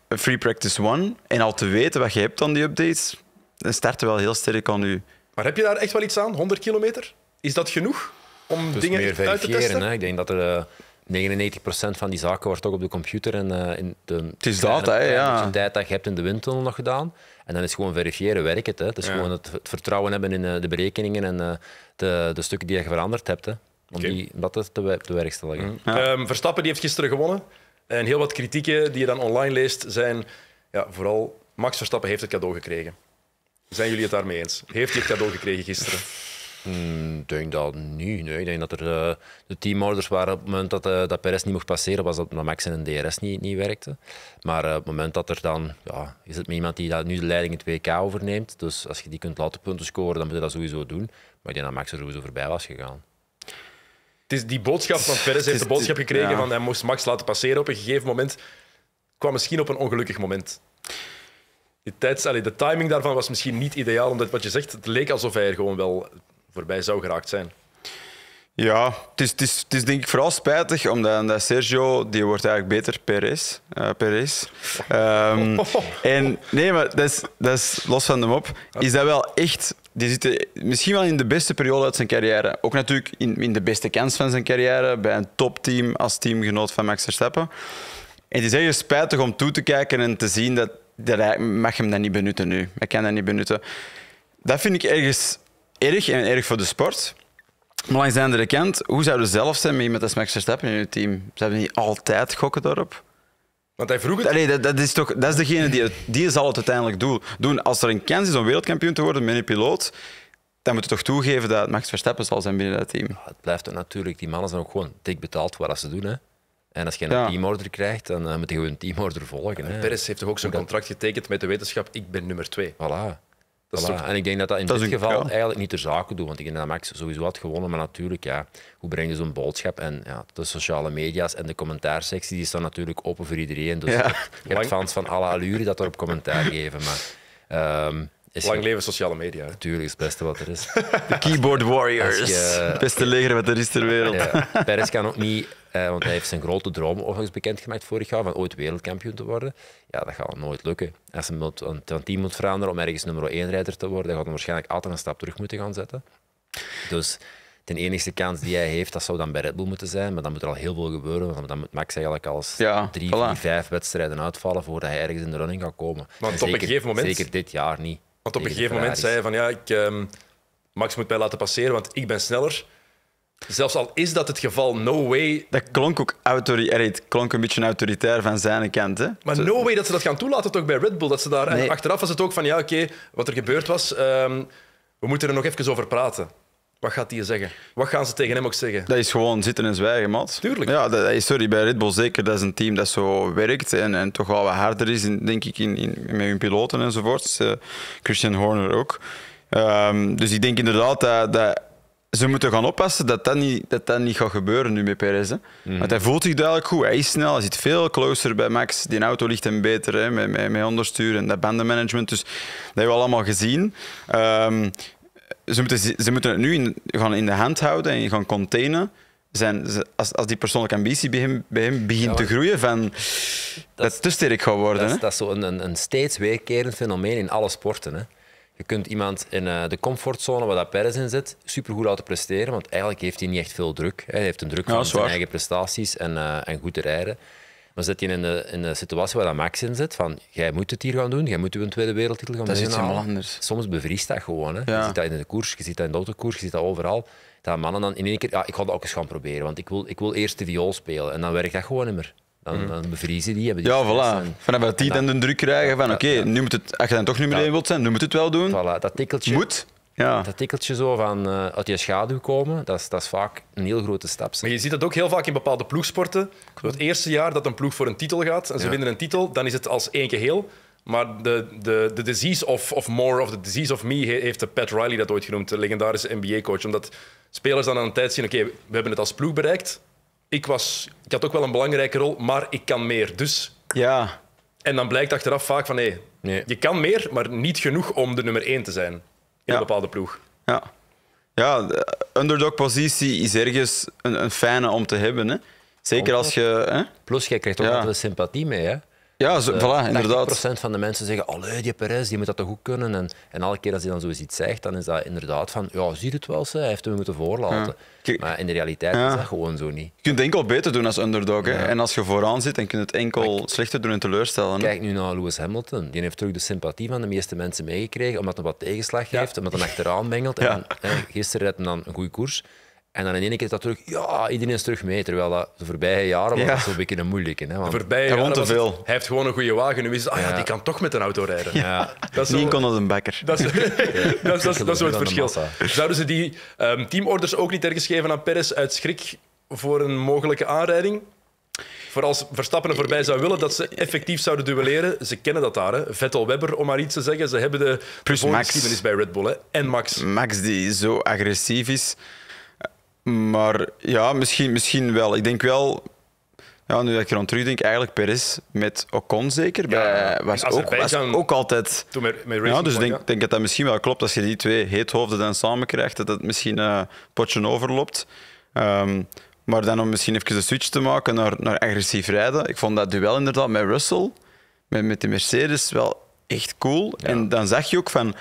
Free Practice One en al te weten wat je hebt aan die updates, dan starten wel heel sterk aan u. Maar heb je daar echt wel iets aan, 100 kilometer? Is dat genoeg? om dus dingen meer uit te testen? Hè? Ik denk dat er... 99% eh, van die zaken wordt toch op de computer en uh, in de het is ja. De tijd dat je hebt in de windtunnel nog gedaan. En dan is gewoon verifiëren, werkt het. Hè. Het is gewoon het, het, vertrouwen hebben in eh, de berekeningen en de, de, stukken die je veranderd hebt. Hè, om die, dat te, te, te mm. ehm, Verstappen die heeft gisteren gewonnen. En heel wat kritieken die je dan online leest zijn ja, vooral Max Verstappen heeft het cadeau gekregen. Zijn jullie het daarmee eens? Heeft hij het cadeau gekregen gisteren? Hmm, ik denk dat niet. Nee. Ik denk dat er uh, de teamorders waren op het moment dat, eh, dat Perez niet mocht passeren, was dat Max en een DRS niet, niet werkte. Maar eh, op het moment dat er dan, ja, is het met iemand die dat nu de leiding in het k overneemt. Dus als je die kunt laten punten scoren, dan moet je dat sowieso doen. Maar ik denk dat Max er sowieso voorbij was gegaan. Het is die boodschap van Perez heeft de boodschap gekregen van hij moest Max laten passeren op een gegeven moment. Kwam misschien op een ongelukkig moment. de timing daarvan was misschien niet ideaal, omdat wat je zegt, het leek alsof hij er gewoon wel voorbij zou geraakt zijn. Ja, het is, het, is, het is denk ik vooral spijtig, omdat Sergio die wordt eigenlijk beter per eh, race. Ehm, oh. en nee, maar dat is, dat is los van hem op. Is dat wel echt die zit misschien wel in de beste periode uit zijn carrière. Ook natuurlijk in, in de beste kans van zijn carrière, bij een topteam als teamgenoot van Max Verstappen. En het is erg spijtig om toe te kijken en te zien dat, dat hij mag hem dat niet benutten nu. Hij kan dat niet benutten. Dat vind ik ergens erg en erg voor de sport. Maar langs de andere kant, hoe zou je zelf zijn met de Max Verstappen in je team? hebben niet altijd gokken daarop? Want hij vroeg het. Nee, dat, dat, is toch, dat is degene die, die zal het uiteindelijk doen. Als er een kans is om wereldkampioen te worden met een piloot, dan moet je toch toegeven dat Max Verstappen zal zijn binnen dat team. Ja, het blijft natuurlijk, die mannen zijn ook gewoon dik betaald voor wat ze doen. Hè. En als je een teamorder krijgt, dan eh, moet je gewoon een teamorder volgen. Hè. Peres heeft toch ook zo'n contract getekend met de wetenschap: ik ben nummer twee. Voilà. En ik denk dat dat in dit geval eigenlijk niet ter zake doet. Want ik denk dat Max sowieso had gewonnen. Maar natuurlijk, ja, hoe breng je zo'n boodschap? En ja, de sociale media's en de commentaarsectie die staan natuurlijk open voor iedereen. Dus je hebt fans van alle allure dat erop commentaar geven. Maar ehm, Lang leven sociale media. Tuurlijk, is het beste wat er is. De Keyboard eh, Warriors. Je, beste leger wat er is ter wereld. Ja, kan ook niet, eh, want hij heeft zijn grote droom overigens bekendgemaakt vorig jaar, van ooit wereldkampioen te worden. Ja, dat gaat nooit lukken. Als hij een team moet veranderen om ergens nummer 1 rijder te worden, dan gaat hij waarschijnlijk altijd een stap terug moeten gaan zetten. Dus de enige kans die hij heeft, dat zou dan bij Red Bull moeten zijn. Maar dan moet er al heel veel gebeuren. Want dan moet Max eigenlijk als ja, drie, vier, vijf wedstrijden uitvallen voordat hij ergens in de running gaat komen. Zeker dit jaar niet. Want op een gegeven moment zei hij van ja, ik, ehm, Max moet mij laten passeren, want ik ben sneller. Zelfs al is dat het geval, no way. Dat klonk ook Het klonk een beetje autoritair van zijn kant. Hè? Maar no way dat ze dat gaan toelaten, toch bij Red Bull. Dat ze daar... Nee. achteraf was het ook van ja, oké, wat er gebeurd was, ehm, we moeten er nog even over praten. Wat gaat hij zeggen? Wat gaan ze tegen hem ook zeggen? Dat is gewoon zitten en zwijgen, Mat. Tuurlijk. Ja, dat is, sorry, bij Red Bull zeker. Dat is een team dat zo werkt en, en toch wel wat harder is, denk ik, in, in, met hun piloten enzovoorts. Dus, uh, eh, Christian Horner ook. Ehm, dus ik denk inderdaad dat, dat ze moeten gaan oppassen dat dat niet, dat dat niet gaat gebeuren nu met Perez. Hè. Mhm. Want hij voelt zich duidelijk goed. Hij is snel, hij zit veel closer bij Max. Die auto ligt hem beter hè, met, met, met onderstuur en dat bandenmanagement. Dus dat hebben we allemaal gezien. Ehm, ze, moeten, ze moeten het nu in, gaan in de hand houden en gaan containen. Zijn, als, als die persoonlijke ambitie bij hem, bij hem begint te groeien, van, dat, is te sterk gaat worden. Dat, Is, dat is zo een, een, steeds weerkerend fenomeen in alle sporten. Hè. Je kunt iemand in eh, de comfortzone waar dat Perez in zit, supergoed laten presteren, want eigenlijk heeft hij niet echt veel druk. Hij heeft een druk van zijn eigen prestaties en, eh, en goed te rijden. Maar zit je in een, in situatie waar dat Max in zit, van jij moet het hier gaan doen, jij moet je een tweede wereldtitel gaan doen. Dat is iets helemaal anders. Soms bevriest dat gewoon. Hè. Je ziet dat in de koers, je ziet dat in de autokoers, je ziet dat overal. Dat mannen dan in één keer, ja, ik ga dat ook eens gaan proberen, want ik wil, ik wil eerst de viool spelen. En dan werkt dat gewoon niet meer. Dan, mhm. dan, bevriezen die. Hebben die ja, voilà. En, dat die dan, de druk krijgen van oké, nu moet het als je dan toch meer in wilt zijn, nu moet het wel doen. Voilà, dat tikkeltje. Moet ja. dat tikkeltje zo van eh, uit je schaduw komen, dat is, dat is vaak een heel grote stap. Maar je ziet dat ook heel vaak in bepaalde ploegsporten. Het eerste jaar dat een ploeg voor een titel gaat en ze winnen een titel, dan is het als één geheel. Maar de, de, de disease of, of more, of the disease of me, heeft Pat Riley dat ooit genoemd, de legendarische NBA-coach. Omdat spelers dan aan een tijd zien, oké, we hebben het als ploeg bereikt. Ik, was, ik had ook wel een belangrijke rol, maar ik kan meer. Dus... Ja. En dan blijkt achteraf vaak van, hé, nee. je kan meer, maar niet genoeg om de nummer één te zijn in een bepaalde ploeg. Ja. Ja, underdog-positie is ergens een, een fijne om te hebben. Hè. Zeker als je... Hè? Plus, jij krijgt ook altijd sympathie mee. Hè? Ja, zo, eh, voilà, inderdaad. 90% van de mensen zeggen, allee, die Perez, die moet dat toch goed kunnen. En, en elke keer als hij dan zoiets iets zegt, dan is dat inderdaad van, ja, zie het wel, hij heeft hem moeten voorlaten. Maar in de realiteit is dat gewoon zo niet. Je kunt het enkel beter doen als underdog. Hè? En als je vooraan zit, dan kun je het enkel slechter doen en teleurstellen. Kijk nu naar Lewis Hamilton. Die heeft terug de sympathie van de meeste mensen meegekregen, omdat hij wat tegenslag heeft, omdat hij achteraan mengelt En, gisteren redt hij dan een goede koers. En dan in één keer is dat terug, ja, iedereen is terug mee. Terwijl dat de voorbije jaren was zo'n beetje een moeilijke. Hè, want... De voorbije jaren te veel. Het, hij heeft gewoon een goede wagen. Nu is ah ja, die kan toch met een auto rijden. Ja. Dat is kon als een bakker. Dat is, dat, dat, is wel het verschil. Zouden ze die ehm, teamorders ook niet ergens geven aan Perez uit schrik voor een mogelijke aanrijding? Voor als Verstappen er voorbij zou willen, dat ze effectief zouden duelleren. Ze kennen dat daar. Hè. Vettel Webber, om maar iets te zeggen. Ze hebben de, Plus die is bij Red Bull. Hè. En Max. Max die zo agressief is. Maar ja, misschien, misschien wel. Ik denk wel, ja, nu dat ik aan denk, eigenlijk Perez met Ocon zeker. Ja, was, ook, was ook altijd. Toen met, ja, dus ik denk, denk, dat dat misschien wel klopt. Als je die twee heethoofden dan samen krijgt, dat het misschien uh, eh, een potje overloopt. Ehm, maar dan om misschien even de switch te maken naar, naar agressief rijden. Ik vond dat duel inderdaad met Russell, met, met de Mercedes, wel echt cool. En dan zag je ook van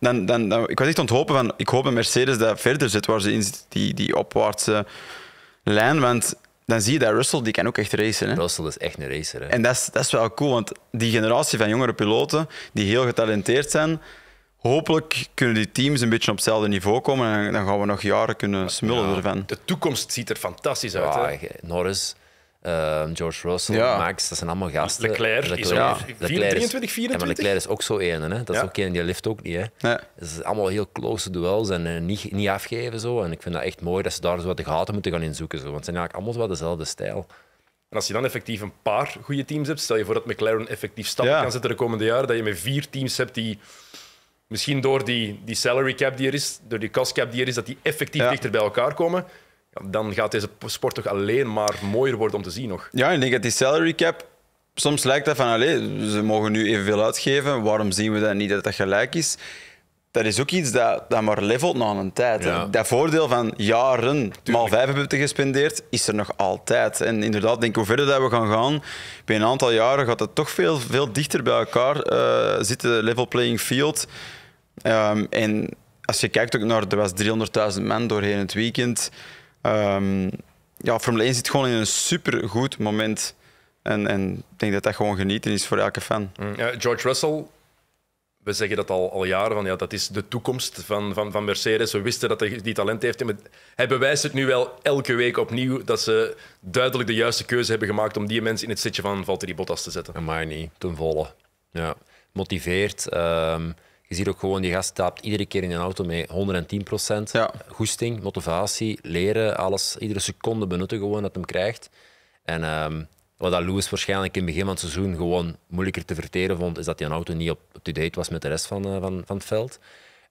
dan, dan, ik was echt onthopen van, ik hoop dat Mercedes dat verder zit waar ze in die, die opwaartse lijn. Want dan zie je dat Russell, die kan ook echt racen. Hè? Russell is echt een racer. Hè? En dat is, dat is wel cool, want die generatie van jongere piloten die heel getalenteerd zijn, hopelijk kunnen die teams een beetje op hetzelfde niveau komen en dan gaan we nog jaren kunnen smullen ervan. De toekomst ziet er fantastisch uit. hè? Norris, Ehm, George Russell, Max, dat zijn allemaal gasten. Leclerc, is ook 23, 24. maar Leclerc is ook zo één. Hè. Dat is ook een, die lift ook niet. Hè. Nee. Het is allemaal heel close duels en eh, niet, niet afgeven. Zo. En ik vind dat echt mooi dat ze daar zo wat de gaten moeten gaan inzoeken. Zo. Want ze zijn eigenlijk allemaal wel dezelfde stijl. En als je dan effectief een paar goede teams hebt, stel je voor dat McLaren effectief stap kan zetten de komende jaren, dat je met vier teams hebt die misschien door die, die salary cap die er is, door die cost cap die er is, dat die effectief dichter bij elkaar komen dan gaat deze sport toch alleen maar mooier worden om te zien nog. Ja, ik denk dat die salary cap soms lijkt dat van allez, ze mogen nu evenveel uitgeven, waarom zien we dat niet dat dat gelijk is? Dat is ook iets dat, dat maar levelt na een tijd. Dat voordeel van jaren Tuurlijk. maal vijf hebben we gespendeerd, is er nog altijd. En inderdaad, denk hoe verder dat we gaan gaan, bij een aantal jaren gaat het toch veel, veel dichter bij elkaar eh, zitten, level playing field. Ehm, en als je kijkt ook naar, er was 300.000 man doorheen het weekend. Um, ja, Formule 1 zit gewoon in een supergoed moment. En, en ik denk dat dat gewoon genieten is voor elke fan. Mm, George Russell, we zeggen dat al, al jaren, van, ja, dat is de toekomst van, van, van Mercedes. We wisten dat hij die talent heeft. hij bewijst het nu wel elke week opnieuw dat ze duidelijk de juiste keuze hebben gemaakt om die mensen in het zitje van Valtteri Bottas te zetten. Maar niet, ten volle. Ja, motiveert. Ehm, je ziet ook gewoon, die gast stapt iedere keer in een auto mee 110 procent. Ja. Goesting, motivatie, leren, alles. Iedere seconde benutten gewoon dat hem krijgt. En ehm, wat dat Lewis waarschijnlijk in het begin van het seizoen gewoon moeilijker te verteren vond, is dat die auto niet op to date was met de rest van, eh, van, van het veld.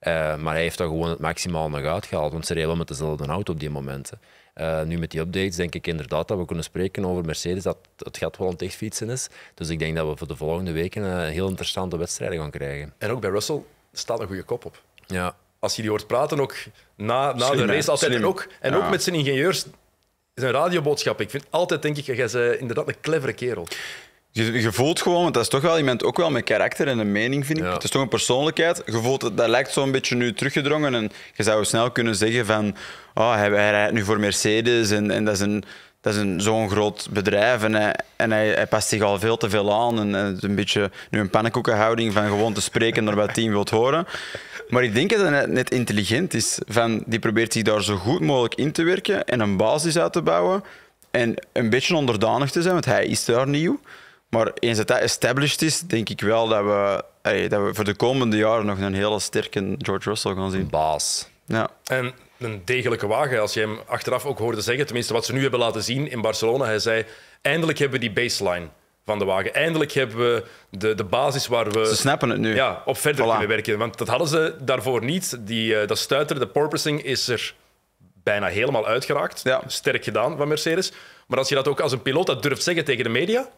Eh, maar hij heeft daar gewoon het maximaal nog uitgehaald, want ze reden wel met dezelfde auto op die momenten. Eh, nu met die updates denk ik inderdaad dat we kunnen spreken over Mercedes, dat het gat wel aan het echt fietsen is. Dus ik denk dat we voor de volgende weken een heel interessante wedstrijden gaan krijgen. En ook bij Russell staat een goede kop op. Ja. Als je die hoort praten, ook na, na de race altijd. En, ook, en ook met zijn ingenieurs, zijn radioboodschap. Ik vind altijd, denk ik, jij inderdaad een clevere kerel. Je, voelt gewoon, want dat is toch wel iemand ook wel met karakter en een mening, vind ik. Het is toch een persoonlijkheid. Je voelt, dat, lijkt zo'n beetje nu teruggedrongen. En je zou snel kunnen zeggen van... Oh, hij, rijdt nu voor Mercedes en, en dat is, een, dat is een, zo'n groot bedrijf. En, hij, en hij, hij, past zich al veel te veel aan. En, het is een beetje nu een pannenkoekenhouding van gewoon te spreken naar wat team wilt horen. Maar ik denk dat het net intelligent is. Van, die probeert zich daar zo goed mogelijk in te werken en een basis uit te bouwen. En een beetje onderdanig te zijn, want hij is daar nieuw. Maar eens dat dat established is, denk ik wel dat we, dat we voor de komende jaren nog een hele sterke George Russell gaan zien. baas. Ja. En een degelijke wagen, als je hem achteraf ook hoorde zeggen, tenminste wat ze nu hebben laten zien in Barcelona. Hij zei, eindelijk hebben we die baseline van de wagen. Eindelijk hebben we de, de basis waar we... Ze snappen het nu. Ja, op verder kunnen werken. Want dat hadden ze daarvoor niet. Die, eh, dat stuiter, de purposing is er bijna helemaal uitgeraakt. Sterk gedaan van Mercedes. Maar als je dat ook als een piloot dat durft zeggen tegen de media,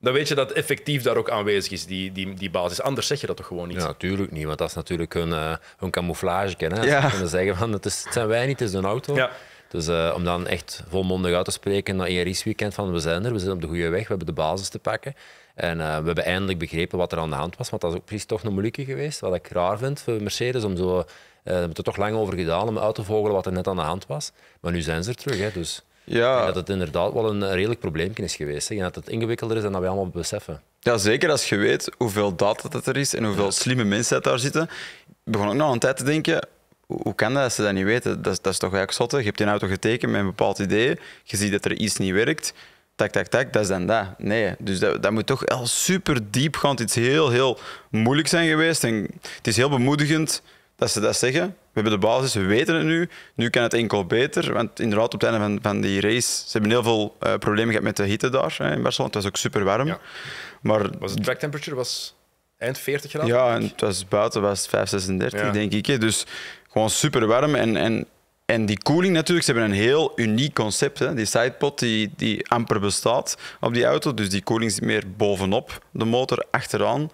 dan weet je dat effectief daar ook aanwezig is, die, die, die basis. Anders zeg je dat toch gewoon niet? Ja, natuurlijk niet, want dat is natuurlijk hun, uh, camouflage. Hè? Ja. Ze kunnen zeggen van, het, is, zijn wij niet, het is een auto. Dus eh, om dan echt volmondig uit te spreken na ERIS-weekend van we zijn er, we zijn op de goede weg, we hebben de basis te pakken. En eh, we hebben eindelijk begrepen wat er aan de hand was, want dat is ook precies toch een moeilijke geweest. Wat ik raar vind voor Mercedes, om zo, we hebben er toch lang over gedaan om uit te vogelen wat er net aan de hand was. Maar nu zijn ze er terug, hè, dus... Ja. En dat het inderdaad wel een redelijk probleempje is geweest. En dat het ingewikkelder is dan dat wij allemaal beseffen. Ja, zeker als je weet hoeveel data dat er is en hoeveel slimme mensen daar zitten. Ik begon ook nog een tijd te denken, hoe kan dat ze dat niet weten? Dat is, dat is toch eigenlijk zotte. Je hebt een auto getekend met een bepaald idee. Je ziet dat er iets niet werkt. Tak, tak, tak, dat is dan dat. Nee, dus dat, moet toch al super diepgaand iets heel, heel moeilijk zijn geweest. En het is heel bemoedigend dat ze dat zeggen. We hebben de basis, we weten het nu. Nu kan het enkel beter. Want inderdaad, op het einde van, van die race... Ze hebben heel veel eh, problemen gehad met de hitte daar hè, in Barcelona. Het was ook super warm. Ja. Maar, was de track temperature was eind 40 graden? Ja, en het was buiten was 5, denk ik. Hè. Dus gewoon super warm. En, en, en die koeling natuurlijk. Ze hebben een heel uniek concept. Hè. Die sidepot die, die amper bestaat op die auto. Dus die koeling zit meer bovenop de motor, achteraan.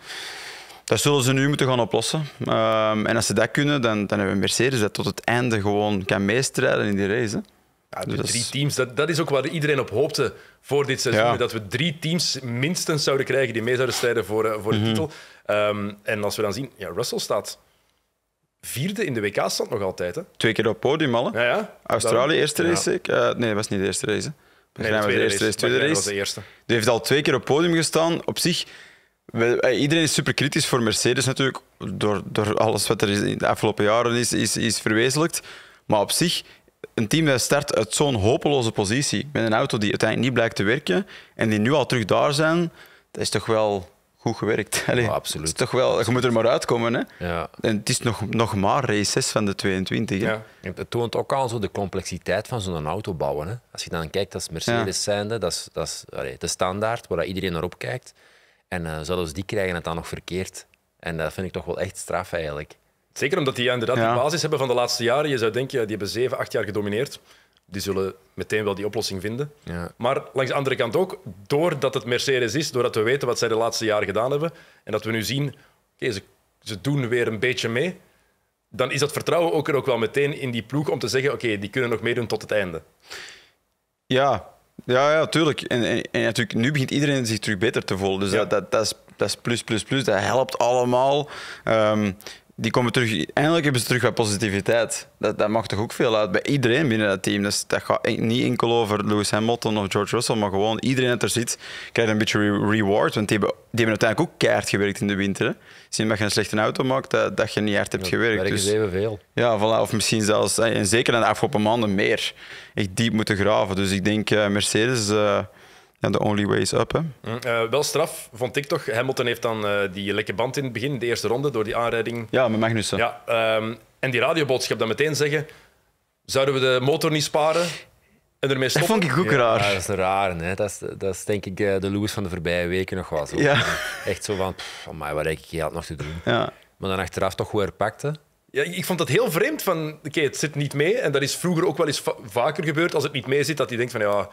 Dat zullen ze nu moeten gaan oplossen. Ehm, en als ze dat kunnen, dan, dan hebben we Mercedes dat tot het einde gewoon kan meestrijden in die race. Hè. Ja, de dus drie teams, dat, dat is ook waar iedereen op hoopte voor dit seizoen. Dat we drie teams minstens zouden krijgen die mee zouden strijden voor, eh, voor de mhm. titel. Ehm, en als we dan zien, ja, Russell staat vierde in de WK-stand nog altijd. Hè? Twee keer op podium, alle. Ja, ja. Australië, eerste race. Eh, nee, dat was niet de eerste race. Nee, de tweede, de eerste race, tweede race. De eerste. Die heeft al twee keer op podium gestaan. Op zich, eh, iedereen is super kritisch voor Mercedes natuurlijk, door, door alles wat er in de afgelopen jaren is, is, is verwezenlijkt. Maar op zich, een team dat start uit zo'n hopeloze positie, met een auto die uiteindelijk niet blijkt te werken, en die nu al terug daar zijn, dat is toch wel goed gewerkt. Allee, absoluut. Is toch wel, je moet er maar uitkomen. Hè? Ja. En het is nog, nog maar race 6 van de 22. Hè? Ja. Het toont ook al zo de complexiteit van zo'n auto bouwen. Hè? Als je dan kijkt, dat is Mercedes ja. zijnde, dat is, dat is de standaard waar iedereen naar op kijkt. En eh, zelfs die krijgen het dan nog verkeerd. En dat vind ik toch wel echt straf eigenlijk. Zeker omdat die inderdaad die basis hebben van de laatste jaren. Je zou denken, die hebben zeven, acht jaar gedomineerd. Die zullen meteen wel die oplossing vinden. Ja. Maar langs de andere kant ook, doordat het Mercedes is, doordat we weten wat zij de laatste jaren gedaan hebben, en dat we nu zien, okay, ze, doen weer een beetje mee, dan is dat vertrouwen ook er ook wel meteen in die ploeg om te zeggen, oké, die kunnen nog meedoen tot het einde. Ja, ja, ja, tuurlijk. En, en, natuurlijk, nu begint iedereen zich terug beter te voelen. Dus ja. dat, dat, dat, is, dat is plus, plus, plus. Dat helpt allemaal. Ehm, die komen terug. Eindelijk hebben ze terug wat positiviteit. Dat, dat toch ook veel uit bij iedereen binnen dat team. Dus dat gaat niet enkel over Lewis Hamilton of George Russell, maar gewoon iedereen dat er zit krijgt een beetje reward. Want die hebben, die hebben uiteindelijk ook keihard gewerkt in de winter. Hè. Zien dat je een slechte auto maakt, dat, dat je niet hard hebt gewerkt. Dat is dus, Ja, voilà, of misschien zelfs, en zeker in de afgelopen maanden meer, echt diep moeten graven. Dus ik denk, eh, Mercedes. Eh, ja, the only way is up, hè? Mm, eh, wel straf, vond ik toch. Hamilton heeft dan eh, die lekke band in het begin, de eerste ronde, door die aanrijding. Ja, met Magnussen. Ja, ehm, en die radioboodschap dan meteen zeggen... Zouden we de motor niet sparen? En ermee stoppen? Dat vond ik ook raar. dat is raar, hè? Dat, is, dat is denk ik eh, de Lewis van de voorbije weken nog wel zo. Echt zo van, maar wat heb ik hier nog te doen? Ja. Maar dan achteraf toch weer pakte. Ja, ik vond dat heel vreemd. Van, het zit niet mee. En dat is vroeger ook wel eens vaker gebeurd. Als het niet mee zit, dat hij denkt van, ja,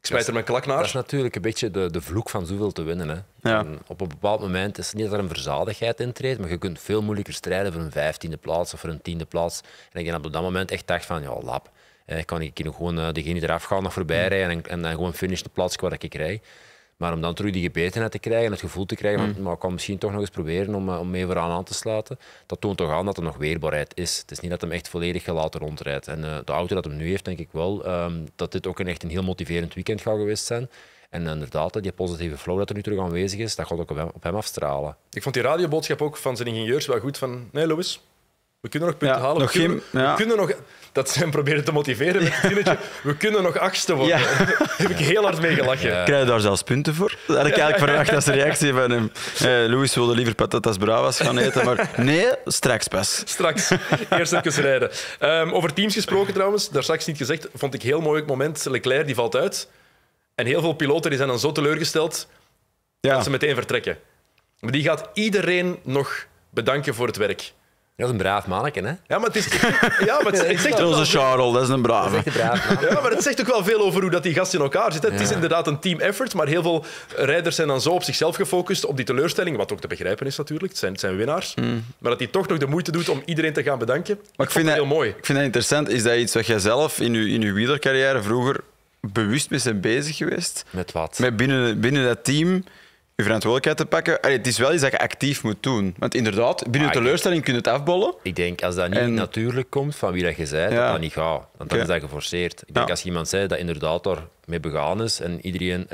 ik spijt er mijn klak naar. Dat is natuurlijk een beetje de, de vloek van zoveel te winnen. Hè. Op een bepaald moment is het niet dat er een verzadigheid intreedt, maar je kunt veel moeilijker strijden voor een vijftiende plaats of voor een tiende plaats. En ik denk dat op dat moment echt dacht van, ja, lap. Eh, ik kan ik nog gewoon eh, degene eraf gaan nog voorbij mm. rijden en, en, gewoon finish de plaats waar ik krijg. Maar om dan terug die gebetenheid te krijgen, het gevoel te krijgen van, mm. maar ik kan misschien toch nog eens proberen om, eh, om mee vooraan aan te sluiten, dat toont toch aan dat er nog weerbaarheid is. Het is niet dat hem echt volledig gelaten rondrijdt. En eh, de auto dat hem nu heeft, denk ik wel, ehm, dat dit ook een echt een heel motiverend weekend gaat geweest zijn. En inderdaad, die positieve flow dat er nu terug aanwezig is, dat gaat ook op hem, op hem afstralen. Ik vond die radioboodschap ook van zijn ingenieurs wel goed. Van, nee, Louis, we kunnen nog punten halen. we, kunnen, we, nog... Dat zijn proberen te motiveren met We kunnen nog achtste worden. Daar heb ik heel hard mee gelachen. Krijg je daar zelfs punten voor? Dat had ik eigenlijk verwacht als reactie van hem. Eh, Louis wilde liever patatas bravas gaan eten, maar nee, straks pas. Straks. Eerst even rijden. Ehm, over teams gesproken trouwens, daar straks niet gezegd, vond ik heel mooi het moment. Leclerc die valt uit. En heel veel piloten die zijn dan zo teleurgesteld dat ze meteen vertrekken. Maar die gaat iedereen nog bedanken voor het werk. Dat is een braaf manneke, hè? Ja, maar het, is, ja, maar het, zegt ook wel... Charles, dat is een Dat is braaf ja, maar het zegt ook wel veel over hoe dat die gast in elkaar zit. Het is inderdaad een team effort, maar heel veel rijders zijn dan zo op zichzelf gefocust, op die teleurstelling, wat ook te begrijpen is natuurlijk. Het zijn, zijn winnaars. Hmm. Maar dat hij toch nog de moeite doet om iedereen te gaan bedanken, maar ik vind dat heel mooi. Ik vind dat interessant. Is dat iets wat jij zelf in je, in uw wielercarrière vroeger bewust mee bent bezig geweest? Met wat? Met binnen, binnen dat team je verantwoordelijkheid te pakken. het is wel iets dat je actief moet doen. Want inderdaad, binnen ah, teleurstelling kun je het afbollen. Ik denk, als dat niet natuurlijk komt van wie dat je zei, dat dat niet gaat. Want dan is dat geforceerd. Ik denk, als iemand zei dat inderdaad daarmee begaan is en iedereen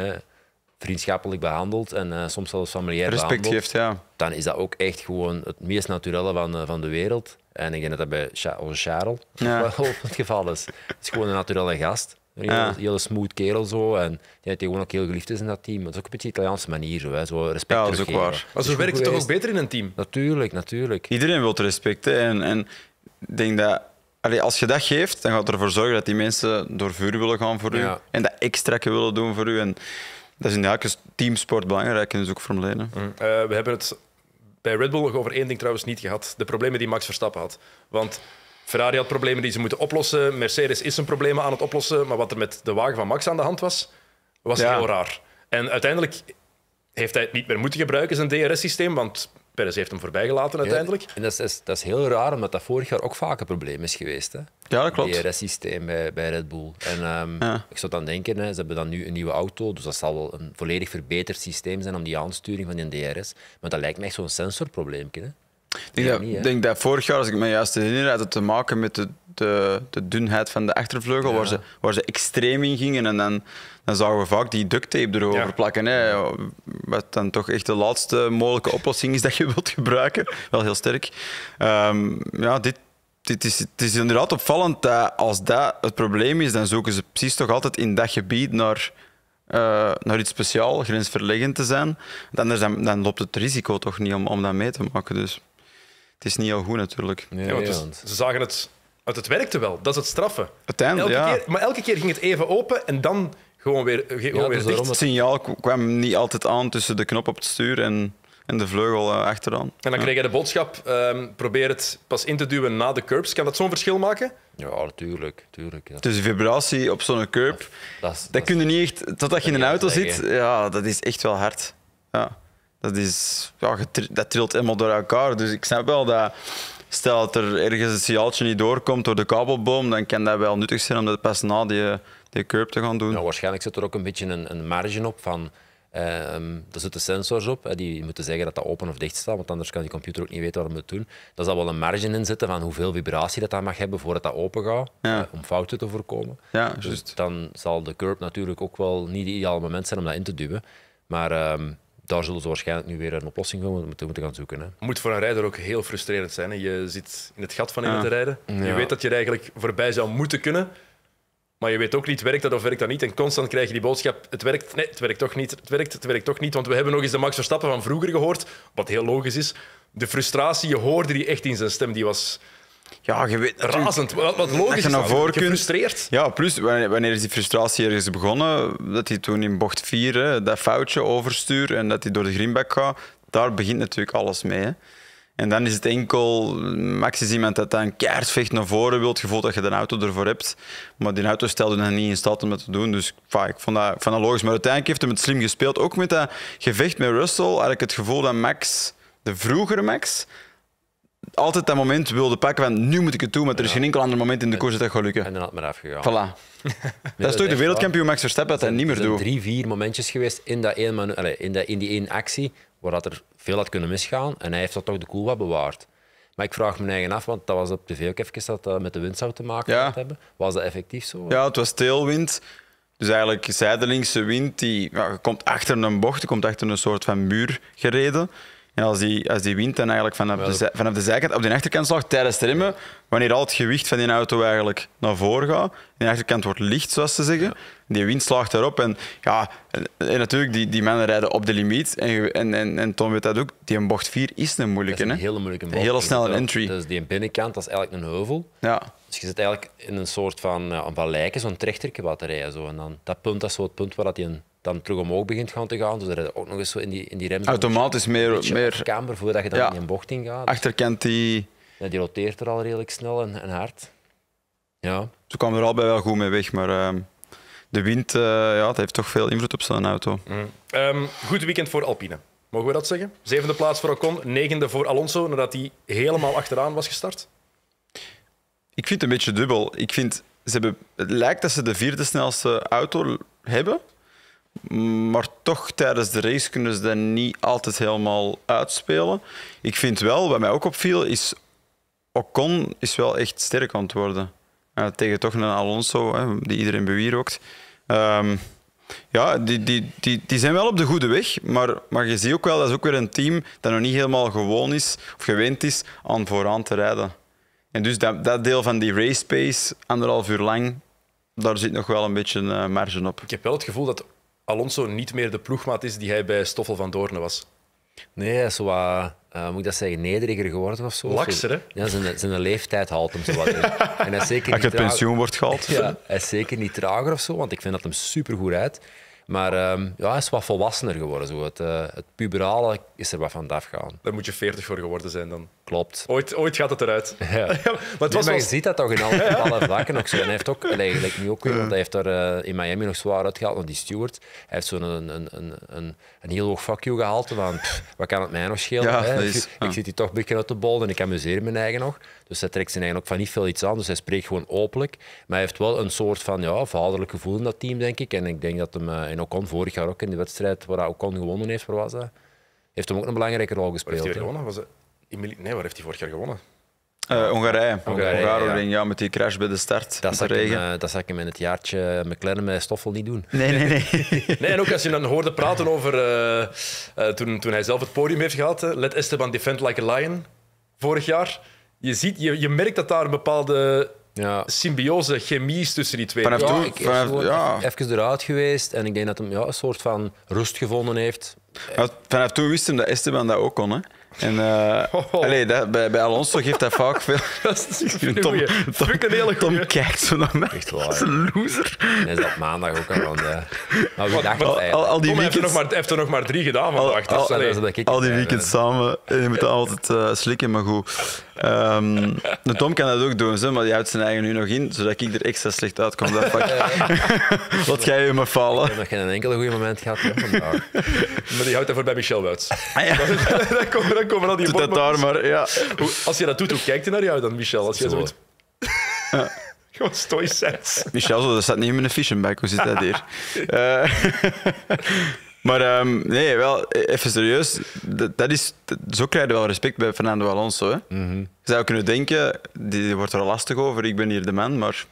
vriendschappelijk behandelt en eh, soms zelfs familiair Respect ja. Dan is dat ook echt gewoon het meest naturele van, eh, van de wereld. En ik denk dat dat bij onze Charles ja. het geval is. Het is gewoon een naturele gast. Een hele, ah. hele, smooth kerel zo. En die gewoon ook heel geliefd is in dat team. Dat is ook een beetje Italiaanse manier. Zo, hè. respect ja, dat is ook waar. Maar zo werkt het toch ook beter in een team? Natuurlijk, natuurlijk. Iedereen wil respect. En, en denk dat als je dat geeft, dan gaat ervoor zorgen dat die mensen door vuur willen gaan voor je u. En dat extra willen doen voor u. En dat is in elke teamsport belangrijk en is ook Formule 1. Mm. Eh, we hebben het bij Red Bull nog over één ding trouwens niet gehad. De problemen die Max Verstappen had. Want Ferrari had problemen die ze moeten oplossen. Mercedes is zijn problemen aan het oplossen. Maar wat er met de wagen van Max aan de hand was, was heel raar. En uiteindelijk heeft hij het niet meer moeten gebruiken, zijn DRS-systeem. Want Perez heeft hem voorbijgelaten uiteindelijk. en dat is, is, heel raar, omdat dat vorig jaar ook vaak een probleem is geweest. Hè? Ja, dat klopt. DRS-systeem bij, Red Bull. En ehm, ik zou dan denken, hè, ze hebben dan nu een nieuwe auto, dus dat zal wel een volledig verbeterd systeem zijn om die aansturing van die DRS. Maar dat lijkt me echt zo'n sensorprobleem. Ik denk, dat, denk dat vorig jaar, als ik me juist herinner, had het te maken met de, de, de dunheid van de achtervleugel, waar, ze, waar ze extreem in gingen. En dan, dan zagen we vaak die duct tape erover plakken. Hè. Wat dan toch echt de laatste mogelijke oplossing is dat je wilt gebruiken. Wel heel sterk. Ehm, ja, dit, dit is, het is inderdaad opvallend dat als dat het probleem is, dan zoeken ze precies toch altijd in dat gebied naar, eh, naar iets speciaal, grensverleggend te zijn. Dan, dan, dan loopt het risico toch niet om, om dat mee te maken. Dus het is niet heel goed natuurlijk. Ja, ze zagen het, het werkte wel, dat is het straffen. Uiteindelijk, ja. Keer, maar elke keer ging het even open en dan gewoon weer, gewoon ja, dus Het... signaal kwam niet altijd aan tussen de knop op het stuur en, en de vleugel eh, achteraan. En dan kreeg je de boodschap, ehm, probeer het pas in te duwen na de curbs. Kan dat zo'n verschil maken? Ja, tuurlijk. tuurlijk ja. Dus de vibratie op zo'n curb, dat, kun je niet echt... Totdat je in een auto zit, ja, dat is echt wel hard. Ja dat, is, ja, dat trilt helemaal door elkaar. Dus ik snap wel dat, stel dat er ergens een signaaltje niet doorkomt door de kabelboom, dan kan dat wel nuttig zijn om dat pas na die, die curb te gaan doen. Nou, waarschijnlijk zit er ook een beetje een, een marge op van... Ehm, er zitten sensors op, die moeten zeggen dat dat open of dicht staat, want anders kan die computer ook niet weten wat het moet doen. Er zal wel een marge in zitten van hoeveel vibratie dat, dat mag hebben voordat dat open gaat, eh, om fouten te voorkomen. Ja, dus dan zal de curb natuurlijk ook wel niet het ideale moment zijn om dat in te duwen. Maar ehm, daar zullen ze waarschijnlijk nu weer een oplossing voor moeten gaan zoeken. Hè. Moet voor een rijder ook heel frustrerend zijn. Hè? Je zit in het gat van in te rijden. Je weet dat je er eigenlijk voorbij zou moeten kunnen. Maar je weet ook niet, werkt dat of werkt dat niet? En constant krijg je die boodschap, het werkt, nee, het werkt toch niet, het werkt, het werkt toch niet. Want we hebben nog eens de Max Verstappen van vroeger gehoord, wat heel logisch is. De frustratie, je hoorde die echt in zijn stem, die was, ja, je weet... Razend, wat, logisch je naar voren gefrustreerd. Ja, plus wanneer is die frustratie ergens begonnen, dat hij toen in bocht 4 dat foutje overstuurt en dat hij door de greenback gaat, daar begint natuurlijk alles mee. Hè. En dan is het enkel, Max is iemand dat dan kerstvecht vecht naar voren wil het gevoel dat je de auto ervoor hebt. Maar die auto stelde dan niet in staat om dat te doen. Dus ik vond dat, van vond dat logisch. Maar uiteindelijk heeft hij het slim gespeeld. Ook met dat gevecht met Russell had ik het gevoel dat Max, de vroegere Max, altijd dat moment wilde pakken van nu moet ik het doen, maar er is geen enkel ander moment in de koers dat gaat lukken. En dan had het maar afgegaan. Voilà. dat is toch de wereldkampioen Max Verstappen dat hij niet meer doet. Er zijn drie, vier momentjes geweest in, dat één manu- Allee, in, dat, in die één actie waar dat er veel had kunnen misgaan en hij heeft dat toch de koel wat bewaard. Maar ik vraag me eigen af, want dat was op de ook dat dat met de wind zou te maken ja. hebben. Was dat effectief zo? Ja, het was tailwind. Dus eigenlijk zijdelingse wind, die ja, komt achter een bocht, komt achter een soort van muur gereden. En als die, als die wind dan eigenlijk vanaf de, vanaf de zijkant op de achterkant slaagt tijdens het remmen, wanneer al het gewicht van die auto eigenlijk naar voren gaat, de achterkant wordt licht, zoals ze zeggen, die wind slaagt erop. En, ja, en, natuurlijk, die, die mannen rijden op de limiet. En, en, en, en Tom weet dat ook, die een bocht 4 is een moeilijke. is een hele moeilijke bocht. Een hele snelle entry. Dus die binnenkant, dat is eigenlijk een heuvel. Ja. Dus je zit eigenlijk in een soort van, van eh, lijken, zo'n trechterke wat Zo. En dan, dat punt dat is zo het punt waar dat je een dan terug omhoog begint gaan te gaan. Dus dat ook nog eens zo in die, in die rem... Automatisch meer... meer kamer voordat je dan in een bocht ingaat. Achterkant die... Ja, die roteert er al redelijk snel en, en hard. Ja. Ze kwam er al bij wel goed mee weg, maar... Ehm, de wind uh, ja, dat heeft toch veel invloed op zo'n auto. Mm. Ehm, goed weekend voor Alpine. Mogen we dat zeggen? Zevende plaats voor Ocon, negende voor Alonso, nadat hij helemaal achteraan was gestart. Ik vind het een beetje dubbel. Ik vind, ze hebben, het lijkt dat ze de vierde snelste auto hebben. Maar toch tijdens de race kunnen ze dat niet altijd helemaal uitspelen. Ik vind wel, wat mij ook opviel, is Ocon is wel echt sterk aan het worden. Eh, tegen toch een Alonso, hè, die iedereen bewierookt. Ehm, ja, die, die, die, die zijn wel op de goede weg, maar, maar je ziet ook wel, dat is ook weer een team dat nog niet helemaal gewoon is of gewend is aan vooraan te rijden. En dus dat, dat deel van die race pace, anderhalf uur lang, daar zit nog wel een beetje eh, marge op. Ik heb wel het gevoel dat Alonso niet meer de ploegmaat is die hij bij Stoffel van Doornen was. Nee, hij is wat, eh, moet ik dat zeggen, nederiger geworden of zo. Lakser, hè? Ja, zijn, zijn leeftijd haalt hem zo wat in. hij zeker niet het pensioen wordt gehaald. Ja, hij is zeker niet trager of zo, want ik vind dat hem supergoed uit. Maar ehm, ja, hij is wat volwassener geworden. Zo. Het, eh, het puberale is er wat van afgegaan. Daar moet je 40 voor geworden zijn dan. Klopt. Ooit, gaat het eruit. Ja. maar, het je ziet dat toch in alle, alle vlakken ook zo. En hij heeft ook, eigenlijk nu ook weer, want hij heeft er eh, in Miami nog zwaar uitgehaald, want die steward, hij heeft zo'n een, een, een, een, een heel hoog fuck you gehaald, Want wat kan het mij nog schelen? ik, zit hier toch een beetje uit de bol en ik amuseer mijn eigen nog. Dus hij trekt zijn eigen ook van niet veel iets aan, dus hij spreekt gewoon openlijk. Maar hij heeft wel een soort van ja, vaderlijk gevoel in dat team, denk ik. En ik denk dat hem eh, in Ocon vorig jaar ook in de wedstrijd waar Ocon gewonnen heeft, waar was Heeft hem ook een belangrijke rol gespeeld. Heeft gewonnen? Was het? nee, waar heeft hij vorig jaar gewonnen? Uh, Hongarije. Hongarije, Hongarije ja. met die crash bij de start. Dat, zou eh, dat ik hem in het jaartje McLaren met Stoffel niet doen. Nee, nee, nee. nee en ook als je dan hoorde praten over eh, toen, toen hij zelf het podium heeft gehad, Let Esteban Defend Like a Lion, vorig jaar. Je, ziet, je, je merkt dat daar een bepaalde ja. symbiose, chemie is tussen die twee. Vanaf ja, toen, ja. even eruit geweest en ik denk dat hij ja, een soort van rust gevonden heeft. Vanaf toen wisten hem dat Esteban dat ook kon. Hè? En uh, oh, Allee, dat, bij, bij Alonso geeft dat vaak veel. dat is een Tom, Tom, een Tom kijkt zo naar mij. Echt waar. Dat is een loser. En is maandag ook al. Want, uh, nou, wie al, die Tom weekends... heeft, nog maar, heeft er nog maar drie gedaan vandaag. Dus al, al, dus, allee, al die weekends samen. En je moet altijd uh, slikken, maar goed. Ehm, de Tom kan dat ook doen, zo, maar die houdt zijn eigen nu nog in, zodat ik er extra slecht uitkom. Dat Wat ga je me vallen? Ik heb nog geen enkel goede moment gehad vandaag. Maar die houdt daarvoor bij Michel Wouts. Ah, dan, komen, dan komen al die dat maar, ja. Als je dat doet, hoe kijkt hij naar jou dan, Michel? Als jij zo Gewoon stoïcijns. Michel, dat staat niet in mijn fishing Hoe zit dat hier? Eh, maar ehm, nee, wel, e-, even serieus. Dat, is, zo krijg je wel respect bij Fernando Alonso. Hè? Mm Je zou kunnen denken, die, die wordt er lastig over, ik ben hier de man, maar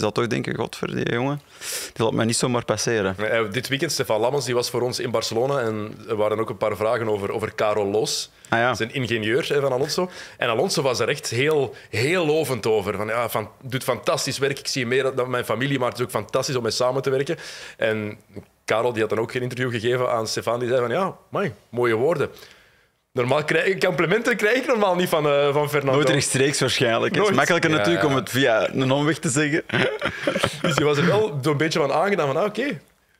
dat toch denken, voor die jongen, die laat mij niet zomaar passeren. Eh, dit weekend, Stefan Lammens die was voor ons in Barcelona en er waren ook een paar vragen over, over Karel Los, ah, zijn ingenieur van Alonso. En Alonso was er echt heel, heel lovend over. Van, ja, van, doet fantastisch werk, ik zie meer dan mijn familie, maar het is ook fantastisch om mee samen te werken. En Karel die had dan ook een interview gegeven aan Stefan, die zei van ja, mooi mooie woorden. Normaal krijg ik complimenten krijg ik normaal niet van, uh, van Fernando. Nooit rechtstreeks waarschijnlijk. Het is makkelijker natuurlijk om het via een omweg te zeggen. dus je was er wel een beetje van aangedaan van ah, oké.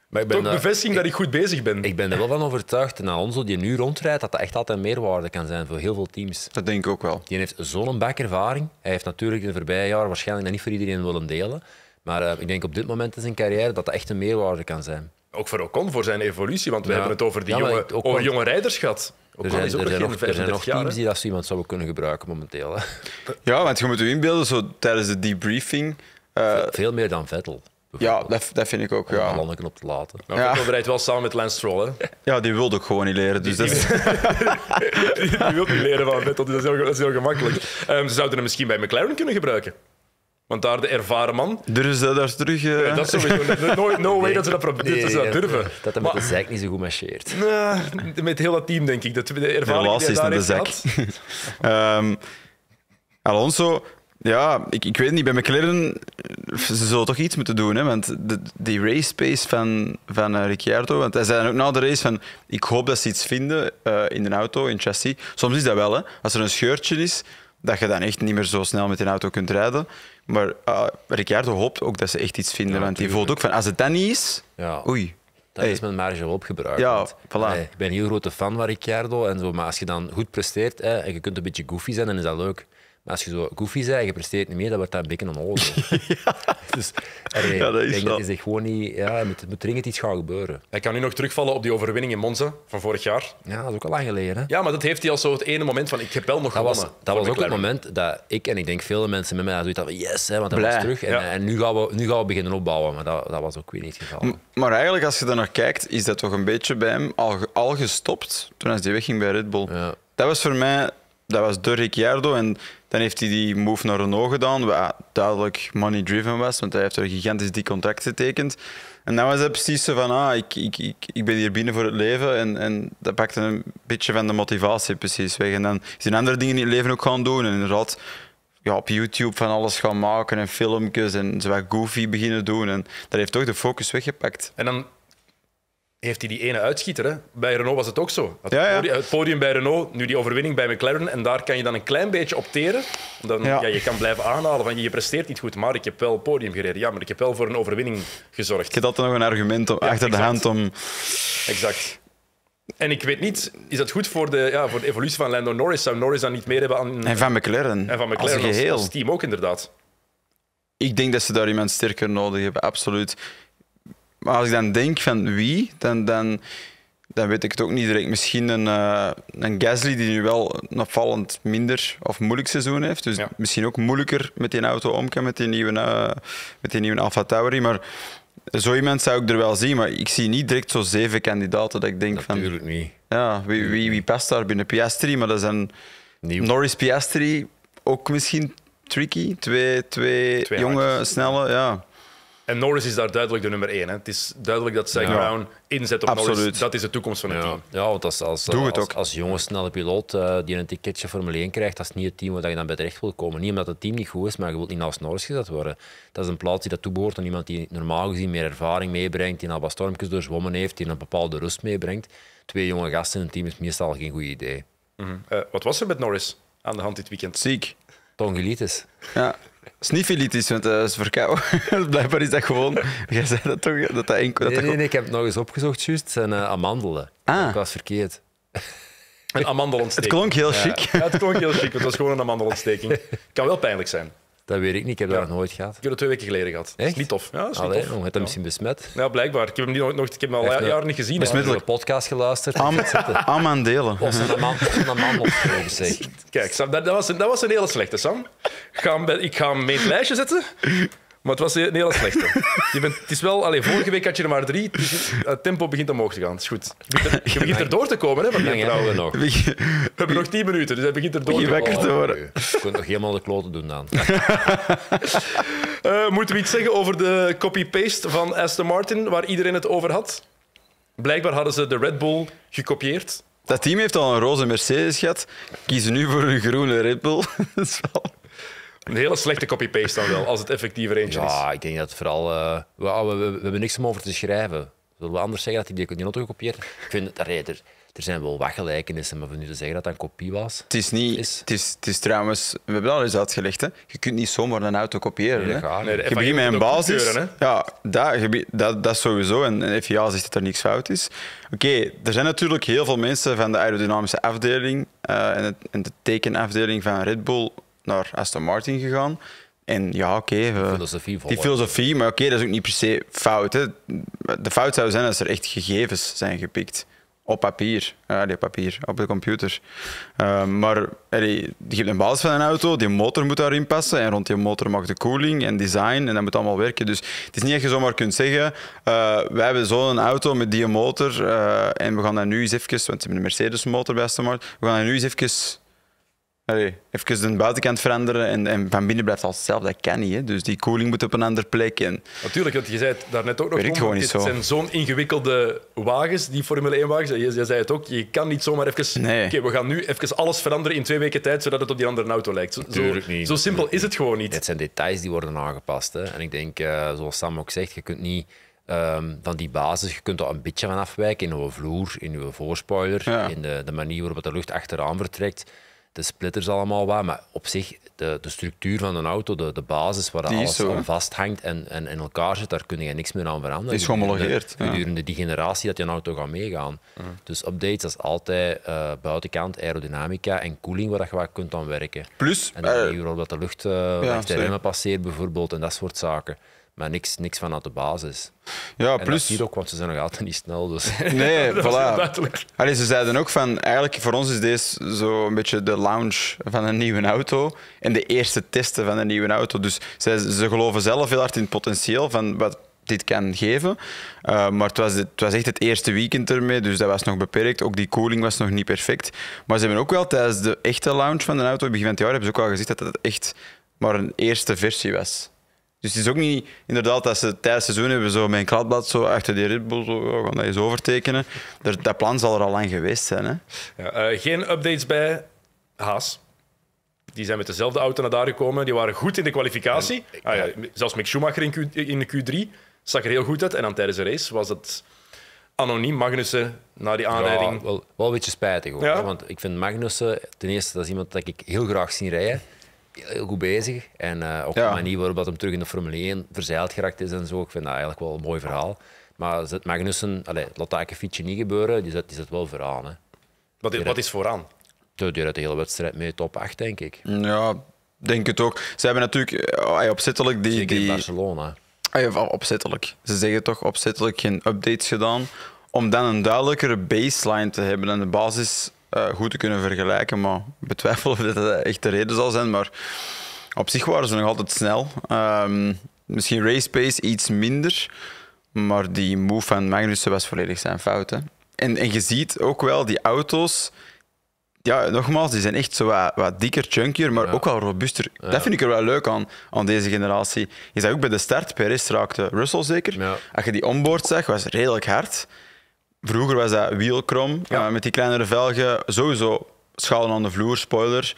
Maar ik ben Toch eh, bevestiging dat ik goed bezig ben. Ik ben er wel van overtuigd, en Alonso die nu rondrijdt, dat dat echt altijd meerwaarde kan zijn voor heel veel teams. Dat denk ik ook wel. Die heeft zo'n bakervaring. Hij heeft natuurlijk in de voorbije jaren waarschijnlijk dat niet voor iedereen willen delen. Maar eh, ik denk op dit moment in zijn carrière dat dat echt een meerwaarde kan zijn ook voor Ocon, voor zijn evolutie. Want we hebben het over die jonge, over jonge rijders gehad. er zijn, nog, teams die dat zo iemand zouden kunnen gebruiken momenteel. Hè. Ja, want je moet je inbeelden, zo, tijdens de debriefing... Eh, veel, meer dan Vettel. Ja, dat, dat vind ik ook. Om ja. Landen op te laten. Maar ja. rijdt wel samen met Lance Stroll. Hè? Ja, die wilde ook gewoon niet leren. Dus die, wilt die, niet leren van Vettel, dus dat is heel, gemakkelijk. Ehm, ze zouden hem misschien bij McLaren kunnen gebruiken. Want daar de ervaren man. Durven ze daar terug? Eh, dat sowieso. No, no way dat ze dat, proberen, nee, dat, ze durven. Dat hij met de zijk niet zo goed marcheert. Nee, met heel dat team, denk ik. Dat de ervaren de daar. is naar de zak. Alonso, ja, ik, ik weet niet. Bij McLaren, eh, ze zullen toch iets moeten doen. Hè? Want de, die race pace van, van eh, Ricciardo. Want hij zei ook na de race: van, Ik hoop dat ze iets vinden in een auto, in chassis. Soms is dat wel. Hè? Als er een scheurtje is, dat je dan echt niet meer zo snel met een auto kunt rijden. Maar uh, Ricciardo hoopt ook dat ze echt iets vinden. Ja, want die voelt ook van als het dan niet is, ja. oei. Dan is mijn marge wel opgebruikt. Ja, ik ben een heel grote fan van Ricciardo. En zo, maar als je dan goed presteert en je kunt een beetje goofy zijn, dan is dat leuk. Maar als je zo goofy zei, je presteert niet meer, dan wordt dat bekken onnodig. ja. Dus allee, ja, dat is ik dat gewoon niet... Ja, er moet, moet dringend iets gaan gebeuren. Hij kan nu nog terugvallen op die overwinning in Monza van vorig jaar. Ja, dat is ook al lang geleden. Ja, maar dat heeft hij al zo het ene moment van ik heb wel nog dat Was, dat was ook het moment dat ik en ik denk veel mensen met mij zoiets hadden yes, hè, want dat was terug. En, nu, gaan we, nu gaan we beginnen opbouwen, maar dat, dat was ook weer niet het geval. maar eigenlijk, als je daar naar kijkt, is dat toch een beetje bij hem al, al gestopt toen hij die wegging bij Red Bull. Ja. Dat was voor mij... Dat was de Ricciardo en dan heeft hij die move naar Renault gedaan, waar ah, duidelijk money-driven was, want hij heeft er gigantisch die contract getekend. En dan was het precies zo van, ah, ik, ik, ik, ik ben hier binnen voor het leven. En, en dat pakte een beetje van de motivatie precies weg. En dan zijn andere dingen in het leven ook gaan doen. En inderdaad, ja, op YouTube van alles gaan maken en filmpjes en zo goofy beginnen doen. En dat heeft toch de focus weggepakt. En dan heeft hij die ene uitschieter. Hè? Bij Renault was het ook zo. Het, Podium, bij Renault, nu die overwinning bij McLaren. En daar kan je dan een klein beetje opteren. ja. ja. je kan blijven aanhalen van je presteert niet goed, maar ik heb wel podium gereden. Ja, maar ik heb wel voor een overwinning gezorgd. Ik heb dat nog een argument achter de hand om... Exact. En ik weet niet, is dat goed voor de, ja, voor de evolutie van Lando Norris? Zou Norris dan niet meer hebben aan... En van McLaren. En van McLaren als, als, als team ook, inderdaad. Ik denk dat ze daar iemand sterker nodig hebben, absoluut maar als ik dan denk van wie, dan, dan, dan weet ik het ook niet direct. Misschien een, eh, een Gasly die nu wel een opvallend minder of moeilijk seizoen heeft. Dus misschien ook moeilijker met die auto om kan, met die nieuwe, uh, met die nieuwe Alfa Tauri. Maar zo iemand zou ik er wel zien, maar ik zie niet direct zo zeven kandidaten dat ik denk van... Natuurlijk niet. Ja, wie, wie, wie past daar binnen? Piastri, maar dat zijn... Nieuw. Norris Piastri, ook misschien tricky. Twee, twee, jonge, snelle, ja. En Norris is daar duidelijk de nummer één. Hè. Het is duidelijk dat Zach Brown inzet op Absoluut. Norris. Dat is de toekomst van het team. Ja, want als, als, als, jonge snelle piloot eh, die een ticketje Formule 1 krijgt, dat is niet het team waar je dan bij terecht wil komen. Niet omdat het team niet goed is, maar je wilt niet als Norris gezet worden. Dat is een plaats die dat toebehoort aan iemand die normaal gezien meer ervaring meebrengt, die al wat stormpjes doorzwommen heeft, die een bepaalde rust meebrengt. Twee jonge gasten in een team is meestal geen goed idee. Mhm. Eh, wat was er met Norris aan de hand dit weekend? Ziek. Tongelitis. Ja. Snifilitis, want eh, dat is verkouden. Blijkbaar is dat gewoon... Jij zei dat toch? Dat dat enkel, dat nee, nee, nee, ik heb het nog eens opgezocht, juist. Het zijn eh, amandelen. Ah. Ik was verkeerd. Een amandelontsteking. Het klonk heel chic. Ja, het klonk heel chic, want het was gewoon een amandelontsteking. Het kan wel pijnlijk zijn. Dat weet ik niet, ik heb dat nooit gehad. Ik heb dat twee weken geleden gehad. niet tof. Ja, dat is Allee, niet tof. Had hem misschien besmet? Ja, blijkbaar. Ik heb hem, niet, nog, ik heb hem al jaar niet gezien. Besmettelijk. Ik heb podcast geluisterd. Am, am aan delen. Of een man, een man opgeschreven, zeg. Kijk, Sam, dat, was een, een hele slechte, Sam. Ik ga hem, ik ga hem mee het lijstje zetten. Maar het was een hele slechte. bent, het is wel, allez, vorige week had je er maar drie. Het, tempo begint omhoog te gaan. Het is goed. Je begint, er, door te komen, hè? Van lang hebben we nog. We hebben nog tien minuten, dus hij begint erdoor te komen. Je wakker te worden. kunt nog helemaal de kloten doen dan. Eh, moeten we iets zeggen over de copy-paste van Aston Martin, waar iedereen het over had? Blijkbaar hadden ze de Red Bull gekopieerd. Dat team heeft al een roze Mercedes gehad. Kiezen nu voor een groene Red Bull. Dat is wel... Een hele slechte copy-paste dan wel, als het effectiever eentje is. Ja, ik denk dat vooral... Eh, ah, we, hebben niks om over te schrijven. Zullen we anders zeggen dat hij die, die auto gekopieerd Ik vind dat er, er zijn wel wat maar we nu te zeggen dat dat een kopie was... Het is niet... Het, is, het is trouwens... We hebben dat al eens uitgelegd, hè. Je kunt niet zomaar een auto kopiëren, hè. Nee, je met een basis. ja, dat, dat, dat sowieso. En, en FIA zegt dat er niks fout is. Oké, er zijn natuurlijk heel veel mensen van de aerodynamische afdeling eh, en, het, en de tekenafdeling van Red Bull naar Aston Martin gegaan. En ja, oké. Okay, die eh, filosofie, maar oké, dat is ook niet per se fout. Hè. De fout zou zijn als er echt gegevens zijn gepikt. Op papier. Ja, eh, die papier, op de computer. Eh, maar je hebt een basis van een auto, die motor moet daarin passen. En rond die motor mag de koeling en design en dat moet allemaal werken. Dus het is niet dat je zomaar kunt zeggen: uh, wij hebben zo'n auto met die motor. en we gaan dat nu eens even, want ze hebben een Mercedes-motor bij Aston Martin. We gaan dat nu eens even Allee, even de buitenkant veranderen en, en van binnen blijft alles hetzelfde. Dat kan niet. Hè? Dus die koeling moet op een andere plek. En... Natuurlijk, want je zei het daarnet ook nog. Het zo. zijn zo'n ingewikkelde wagens, die Formule 1-wagens. Je, je, zei het ook, je kan niet zomaar even... Nee. Oké, we gaan nu even alles veranderen in twee weken tijd, zodat het op die andere auto lijkt. Zo, Tuurlijk niet. zo simpel is het gewoon niet. Het zijn details die worden aangepast. Hè? En ik denk, eh, zoals Sam ook zegt, je kunt niet... Ehm, van die basis. Je kunt er een beetje van afwijken in uw vloer, in uw voorspoiler, in de, de, manier waarop de lucht achteraan vertrekt de splitters allemaal wat, maar op zich, de, de structuur van een auto, de, de basis waar alles aan vasthangt en, en, in elkaar zit, daar kun je niks meer aan veranderen. Het is homologeerd. Gedurende die generatie dat je een auto gaat meegaan. Dus updates, dat is altijd eh, buitenkant, aerodynamica en koeling waar dat je wat kunt aan werken. Plus... En de eh, waarop dat de lucht uh, ja, passeert bijvoorbeeld en dat soort zaken maar niks, niks vanuit de basis. Ja, plus... dat ook, want ze zijn nog altijd niet snel. Dus... Nee, voilà. Allee, ze zeiden ook van, eigenlijk voor ons is deze zo een beetje de launch van een nieuwe auto en de eerste testen van een nieuwe auto. Dus ze, ze geloven zelf heel hard in het potentieel van wat dit kan geven. Eh, maar het was, het was, echt het eerste weekend ermee, dus dat was nog beperkt. Ook die koeling was nog niet perfect. Maar ze hebben ook wel tijdens de echte launch van de auto, begin van het jaar, hebben ze ook al gezegd dat het echt maar een eerste versie was. Dus het is ook niet inderdaad dat ze tijdens het seizoen hebben zo met een kladblad zo achter die Red Bull zo, gaan dat eens overtekenen. Dat, dat plan zal er al lang geweest zijn. Hè? Ja, eh, geen updates bij Haas. Die zijn met dezelfde auto naar daar gekomen. Die waren goed in de kwalificatie. ah, ja, zelfs Mick Schumacher in, de Q3 zag er heel goed uit. En dan tijdens de race was het anoniem Magnussen na die aanrijding. wel, wel, een beetje spijtig hoor. Want ik vind Magnussen, ten eerste, dat is iemand dat ik heel graag zie rijden heel goed bezig. En uh, ook de manier waarop dat hem terug in de Formule 1 verzeild geraakt is en zo. Ik vind dat eigenlijk wel een mooi verhaal. Maar zet Magnussen, allez, laat dat fietsje niet gebeuren, die zet, die zet wel vooraan. Hè. Wat, is, wat is vooraan? Die duurt de hele wedstrijd mee, top 8, denk ik. Ja, denk het ook. Ze hebben natuurlijk eh, opzettelijk die. Zeker in Barcelona. Oh, opzettelijk. Ze zeggen toch opzettelijk geen updates gedaan. Om dan een duidelijkere baseline te hebben en de basis eh, goed te kunnen vergelijken. Maar ik betwijfel of dat echt de reden zal zijn. Maar op zich waren ze nog altijd snel. Ehm, misschien race pace iets minder. Maar die move van Magnussen was volledig zijn fout. En, en je ziet ook wel die auto's. Ja, nogmaals, die zijn echt zo wat, wat dikker, chunkier, maar ook wel robuuster. Dat vind ik er wel leuk aan, aan deze generatie. Je zag ook bij de start, Perez raakte Russell zeker. Als je die onboard zag, was redelijk hard vroeger was dat wielkrom, eh, met die kleinere velgen, sowieso schalen aan de vloer, spoiler.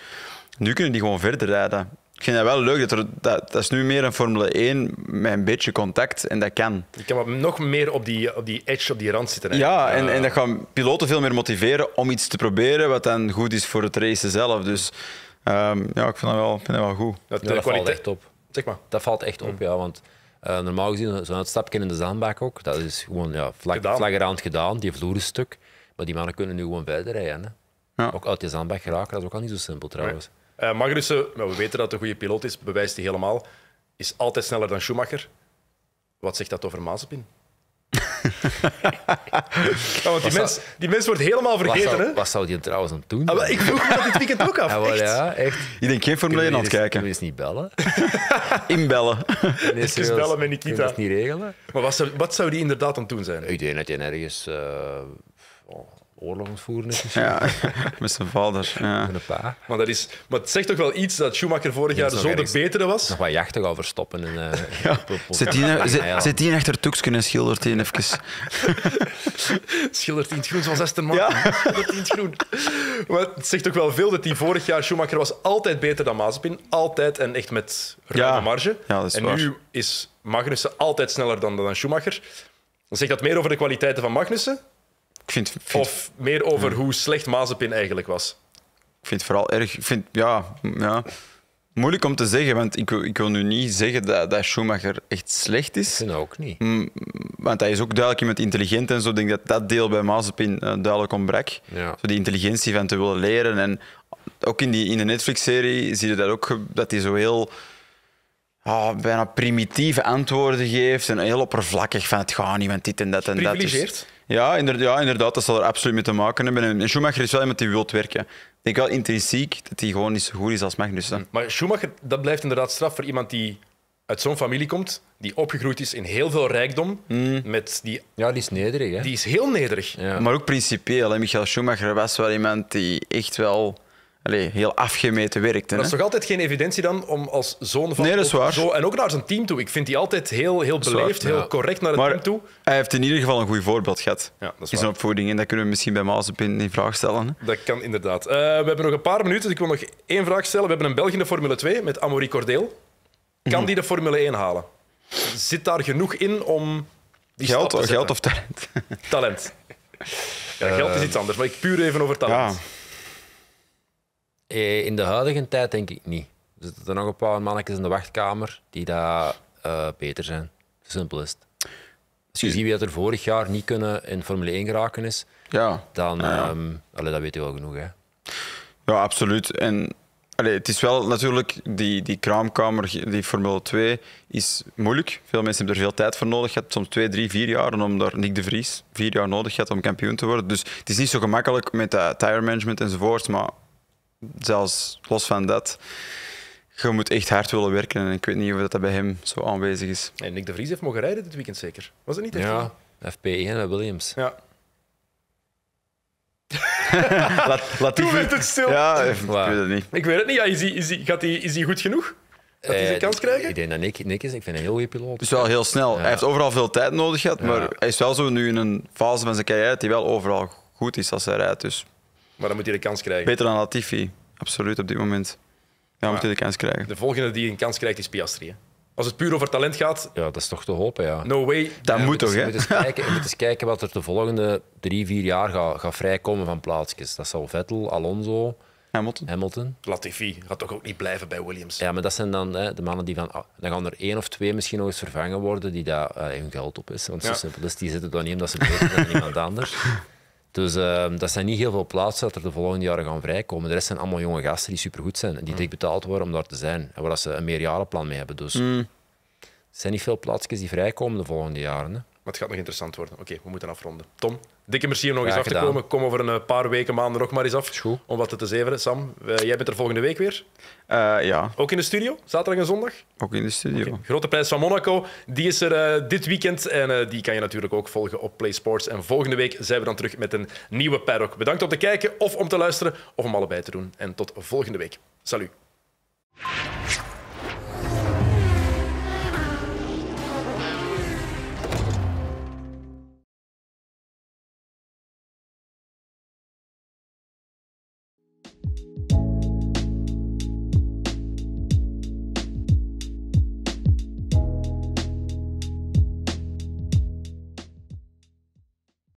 Nu kunnen die gewoon verder rijden. Ik vind dat wel leuk, dat, er, dat, dat is nu meer een Formule 1 met een beetje contact en dat kan. Je kan nog meer op die, op die edge, op die rand zitten. Ja, en, eh, en dat gaan piloten veel meer motiveren om iets te proberen wat dan goed is voor het racen zelf. Dus ehm, ja, ik vind dat wel, vind dat wel goed. Dat, dat valt echt op. Zeg maar. Dat valt echt op, mm. ja, want eh, normaal gezien, eh, zo'n uitstapje in de zandbak ook, dat is gewoon ja, vlak, gedaan. gedaan, die vloer is stuk. Maar die mannen kunnen nu gewoon verder rijden. Hè. Ook uit die zandbak geraken, dat is ook al niet zo simpel trouwens. Eh, nee. we weten dat hij een goede piloot is, bewijst hij helemaal, is altijd sneller dan Schumacher. Wat zegt dat over Mazepin? ja, want die mens, die mens wordt helemaal vergeten. Wat zou, hè? Wat zou die trouwens aan doen? Ah, ik vroeg me dat dit weekend ook af. Ah, ja, echt. Ik denk geen Formule 1 aan het kijken. Kun je eens niet bellen? Inbellen. Eens bellen met Nikita. Kun je dat niet regelen? Maar wat zou, wat zou die inderdaad aan het doen zijn? Ik denk dat je ergens... Eh, oorlog voeren Ja, met zijn vader. Ja. een pa. Maar, dat is, maar het zegt toch wel iets dat Schumacher vorig jaar zo de betere was? Nog wat jachtig al verstoppen. En, eh, Zit die, nou, ah, zit die achter Tuxken schildert hij even. schildert hij in het groen, zoals Aston Martin. Ja. Schildert in het groen. Maar het zegt toch wel veel dat die vorig jaar Schumacher was altijd beter dan Mazepin. Altijd en echt met ruime marge. en waar. nu is Magnussen altijd sneller dan, dan Schumacher. Dan zegt dat meer over de kwaliteiten van Magnussen of meer over hoe slecht Mazepin eigenlijk was? Ik vind het vooral erg... Vind, ja, ja, moeilijk om te zeggen, want ik, ik wil nu niet zeggen dat, dat Schumacher echt slecht is. Ik ook niet. Mm, want hij is ook duidelijk iemand intelligent en zo. Ik denk dat dat deel bij Mazepin eh, duidelijk ontbrak. Ja. Zo die intelligentie van te willen leren. En ook in, die, in de Netflix-serie zie je dat ook, dat hij zo heel... Ah, bijna primitieve antwoorden geeft en heel oppervlakkig van het gaat niet met dit en dat en dat. is. Dus, ja, inderdaad, ja, inderdaad, dat zal er absoluut mee te maken hebben. En Schumacher is wel iemand die wilt werken. Ik denk wel intrinsiek dat hij gewoon niet zo goed is als Magnussen. Hm. Maar Schumacher, dat blijft inderdaad straf voor iemand die uit zo'n familie komt, die opgegroeid is in heel veel rijkdom. Hm. Met die, ja, die is nederig. Hè? Die is heel nederig. Maar ook principieel. Hè? Michael Schumacher was wel iemand die echt wel allee, heel afgemeten werkte. Dat is toch altijd geen evidentie dan om als zoon van... Nee, dat is waar. Zo, en ook naar zijn team toe. Ik vind die altijd heel, heel beleefd, heel correct naar het team toe. hij heeft in ieder geval een goed voorbeeld gehad ja, in zijn opvoeding. En dat kunnen we misschien bij Maas een vraag stellen. Hè? Dat kan inderdaad. Eh, we hebben nog een paar minuten, dus ik wil nog één vraag stellen. We hebben een Belg in de Formule 2 met Amori Cordeel. Kan mhm. die de Formule 1 halen? Zit daar genoeg in om... Die geld, te geld of talent? Talent. geld is eh, iets anders, maar ik puur even over talent. Ja. Eh, in de huidige tijd denk ik niet. Er zitten nog een paar mannetjes in de wachtkamer die daar eh, beter zijn. Simpel is het. Als je ziet wie er vorig jaar niet kunnen in Formule 1 geraken is, ja. dan nou ja, ehm, dat weet je wel genoeg. Hè. Ja, absoluut. En allee, het is wel natuurlijk, die, die kraamkamer, die Formule 2, is moeilijk. Veel mensen hebben er veel tijd voor nodig. Gehad, soms twee, drie, vier jaar om daar Nick de Vries vier jaar nodig had om kampioen te worden. Dus het is niet zo gemakkelijk met de eh, tire management enzovoort. Maar zelfs los van dat, je moet echt hard willen werken. En ik weet niet of dat bij hem zo aanwezig is. En Nick de Vries heeft mogen rijden dit weekend zeker. Was het niet? Echt? Ja, FP1 bij e Williams. Ja. laat, laat Toen werd het stil. Ja, ik weet het niet. Ik weet het niet. Ja, is hij is hij goed genoeg? dat hij eh, zijn kans krijgen? Ik denk dat Nick, Nick is. Ik vind een heel goede piloot. Het is wel heel snel. Hij heeft overal veel tijd nodig gehad, maar hij is wel zo nu in een fase van zijn carrière die wel overal goed is als hij rijdt. Dus maar dan moet hij de kans krijgen. Beter dan Latifi, absoluut op dit moment. Ja, moet hij de kans krijgen. De volgende die een kans krijgt is Piastri. Hè? Als het puur over talent gaat. Ja, dat is toch te hopen, ja. No way. Dat moet toch, hè? Je moet, moet, eens kijken wat er de volgende drie, vier jaar gaat, vrijkomen van plaatsjes. Dat zal Vettel, Alonso. Hamilton. Latifi gaat toch ook niet blijven bij Williams. Ja, maar dat zijn dan hè, de mannen die van. Ah, dan gaan er één of twee misschien nog eens vervangen worden die daar uh, hun geld op is. Want zo simpel is, dus die zitten dan niet omdat ze beter zijn dan iemand anders. Dus uh, dat zijn niet heel veel plaatsen dat er de volgende jaren gaan vrijkomen. De rest zijn allemaal jonge gasten die supergoed zijn en die dik betaald worden om daar te zijn. En waar ze een meerjarenplan mee hebben. Dus mm. er zijn niet veel plaatsjes die vrijkomen de volgende jaren. Maar het gaat nog interessant worden. Oké, we moeten afronden. Tom, dikke merci om nog eens af te komen. Kom over een paar weken, maanden nog maar eens af. goed. Om wat te zeveren. Sam, eh, jij bent er volgende week weer. Eh, ja. Ook in de studio, zaterdag en zondag? Ook in de studio. Grote prijs van Monaco, die is er eh, dit weekend. En die kan je natuurlijk ook volgen op Play Sports. En volgende week zijn we dan terug met een nieuwe paddock. Bedankt om te kijken of om te luisteren of om allebei te doen. En tot volgende week. Salut.